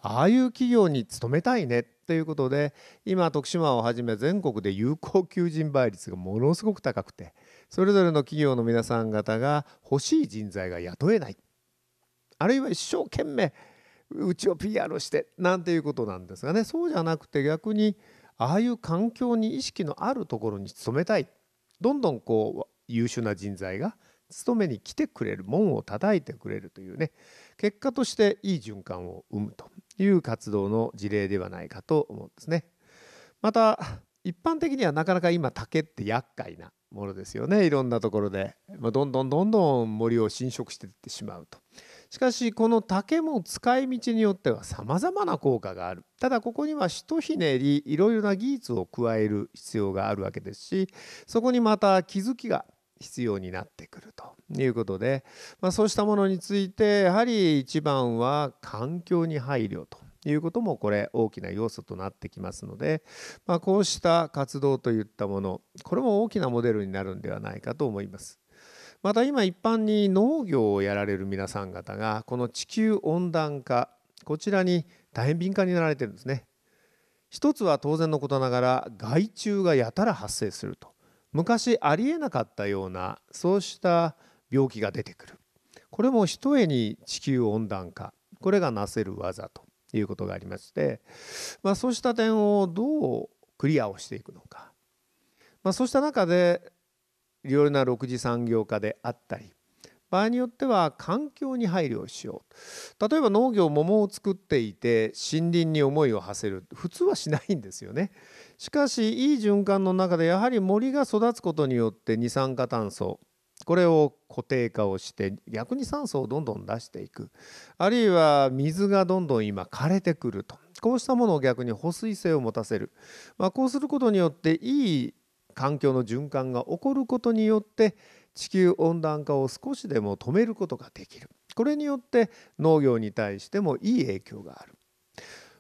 [SPEAKER 2] ああいう企業に勤めたいねということで今徳島をはじめ全国で有効求人倍率がものすごく高くてそれぞれの企業の皆さん方が欲しい人材が雇えないあるいは一生懸命うちを PR してなんていうことなんですがねそうじゃなくて逆にああいう環境に意識のあるところに勤めたいどんどんこう優秀な人材が勤めに来てくれる門を叩いてくれるというね結果としていい循環を生むという活動の事例ではないかと思うんですね。また一般的にはなかなか今竹って厄介なものですよねいろんなところで、まあ、どんどんどんどん森を侵食していってしまうと。しかしこの竹も使い道によってはさまざまな効果があるただここにはひとひねりいろいろな技術を加える必要があるわけですしそこにまた気づきが必要になってくるということで、まあ、そうしたものについてやはり一番は環境に配慮ということもこれ大きな要素となってきますので、まあ、こうした活動といったものこれも大きなモデルになるんではないかと思います。また今一般に農業をやられる皆さん方がこの地球温暖化こちらに大変敏感になられてるんですね。一つは当然のことながら害虫がやたら発生すると。昔ありえなかったようなそうした病気が出てくるこれもひとえに地球温暖化これがなせる技ということがありまして、まあ、そうした点をどうクリアをしていくのか、まあ、そうした中でいろいろな6次産業化であったり場合によっては環境に配慮をしよう例えば農業桃を作っていて森林に思いを馳せる普通はしないんですよねしかしいい循環の中でやはり森が育つことによって二酸化炭素これを固定化をして逆に酸素をどんどん出していくあるいは水がどんどん今枯れてくるとこうしたものを逆に保水性を持たせる、まあ、こうすることによっていい環境の循環が起こることによって地球温暖化を少しでも止めることができるこれによって農業に対してもいい影響がある。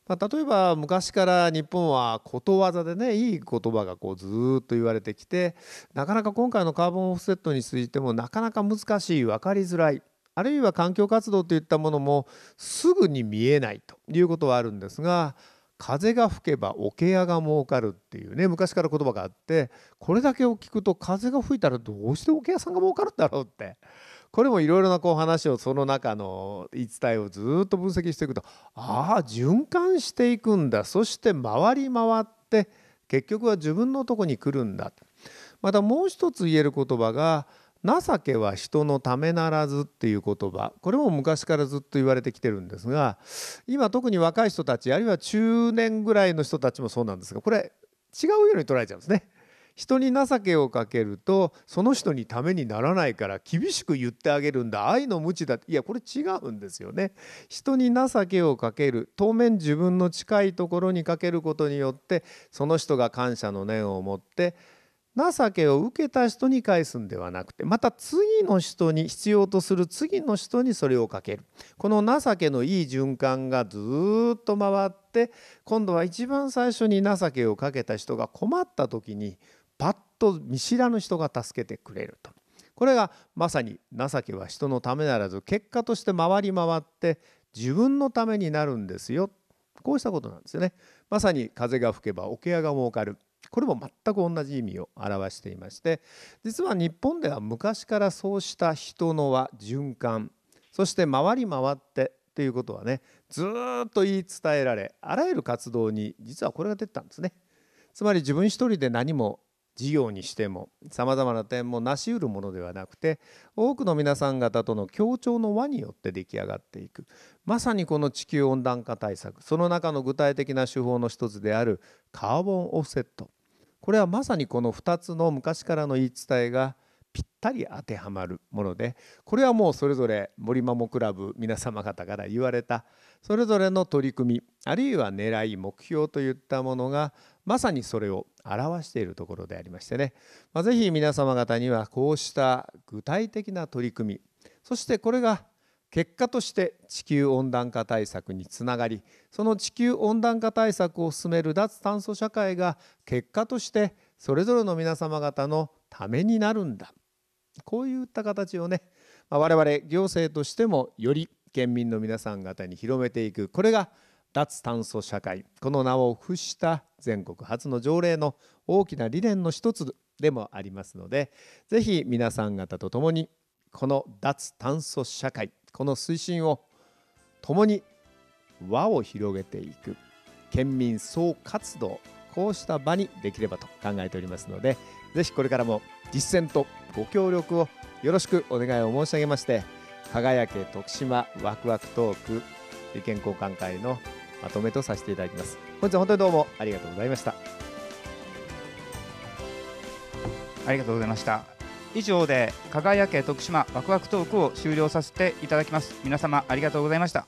[SPEAKER 2] まあ、例えば昔から日本はことわざでねいい言葉がこうずっと言われてきてなかなか今回のカーボンオフセットについてもなかなか難しい分かりづらいあるいは環境活動といったものもすぐに見えないということはあるんですが風が吹けば桶屋が儲かるっていうね昔から言葉があってこれだけを聞くと風が吹いたらどうして桶屋さんが儲かるんだろうってこれもいろいろなこう話をその中の言い伝えをずっと分析していくとああ循環していくんだそして回り回って結局は自分のとこに来るんだまたもう一つ言える言葉が「情けは人のためならずっていう言葉これも昔からずっと言われてきてるんですが今特に若い人たちあるいは中年ぐらいの人たちもそうなんですがこれ違うように捉えちゃうんですね。人に情けをかけるとその人にためにならないから厳しく言ってあげるんだ愛の無知だいやこれ違うんですよね。人に情けをかける当面自分の近いところにかけることによってその人が感謝の念を持って情けを受けた人に返すんではなくてまた次の人に必要とする次の人にそれをかけるこの情けのいい循環がずっと回って今度は一番最初に情けをかけた人が困った時にパッと見知らぬ人が助けてくれるとこれがまさに情けは人のためならず結果として回り回って自分のためになるんですよこうしたことなんですよねまさに風が吹けば桶屋が儲かるこれも全く同じ意味を表していまして実は日本では昔からそうした人の輪循環そして回り回ってということはねずっと言い伝えられあらゆる活動に実はこれが出てたんですね。つまり自分一人で何も事業にしてもさまざまな点も成し得るものではなくて多くの皆さん方との協調の輪によって出来上がっていくまさにこの地球温暖化対策その中の具体的な手法の一つであるカーボンオフセットこれはまさにこの2つの昔からの言い伝えがぴったり当てはまるものでこれはもうそれぞれ森マモクラブ皆様方から言われたそれぞれの取り組みあるいは狙い目標といったものがまさにそれを表しているところでありましてね、ま是非皆様方にはこうした具体的な取り組みそしてこれが結果として地球温暖化対策につながりその地球温暖化対策を進める脱炭素社会が結果としてそれぞれの皆様方のためになるんだこういった形をね、我々行政としてもより県民の皆さん方に広めていくこれが脱炭素社会この名を付した全国初の条例の大きな理念の一つでもありますので是非皆さん方と共にこの脱炭素社会この推進を共に輪を広げていく県民総活動こうした場にできればと考えておりますのでぜひこれからも実践とご協力をよろしくお願いを申し上げまして輝け徳島ワクワクトーク意見交換会のまとめとさせていただきます本日は本当にどうもありがとうございました
[SPEAKER 1] ありがとうございました以上で輝け徳島ワクワクトークを終了させていただきます皆様ありがとうございました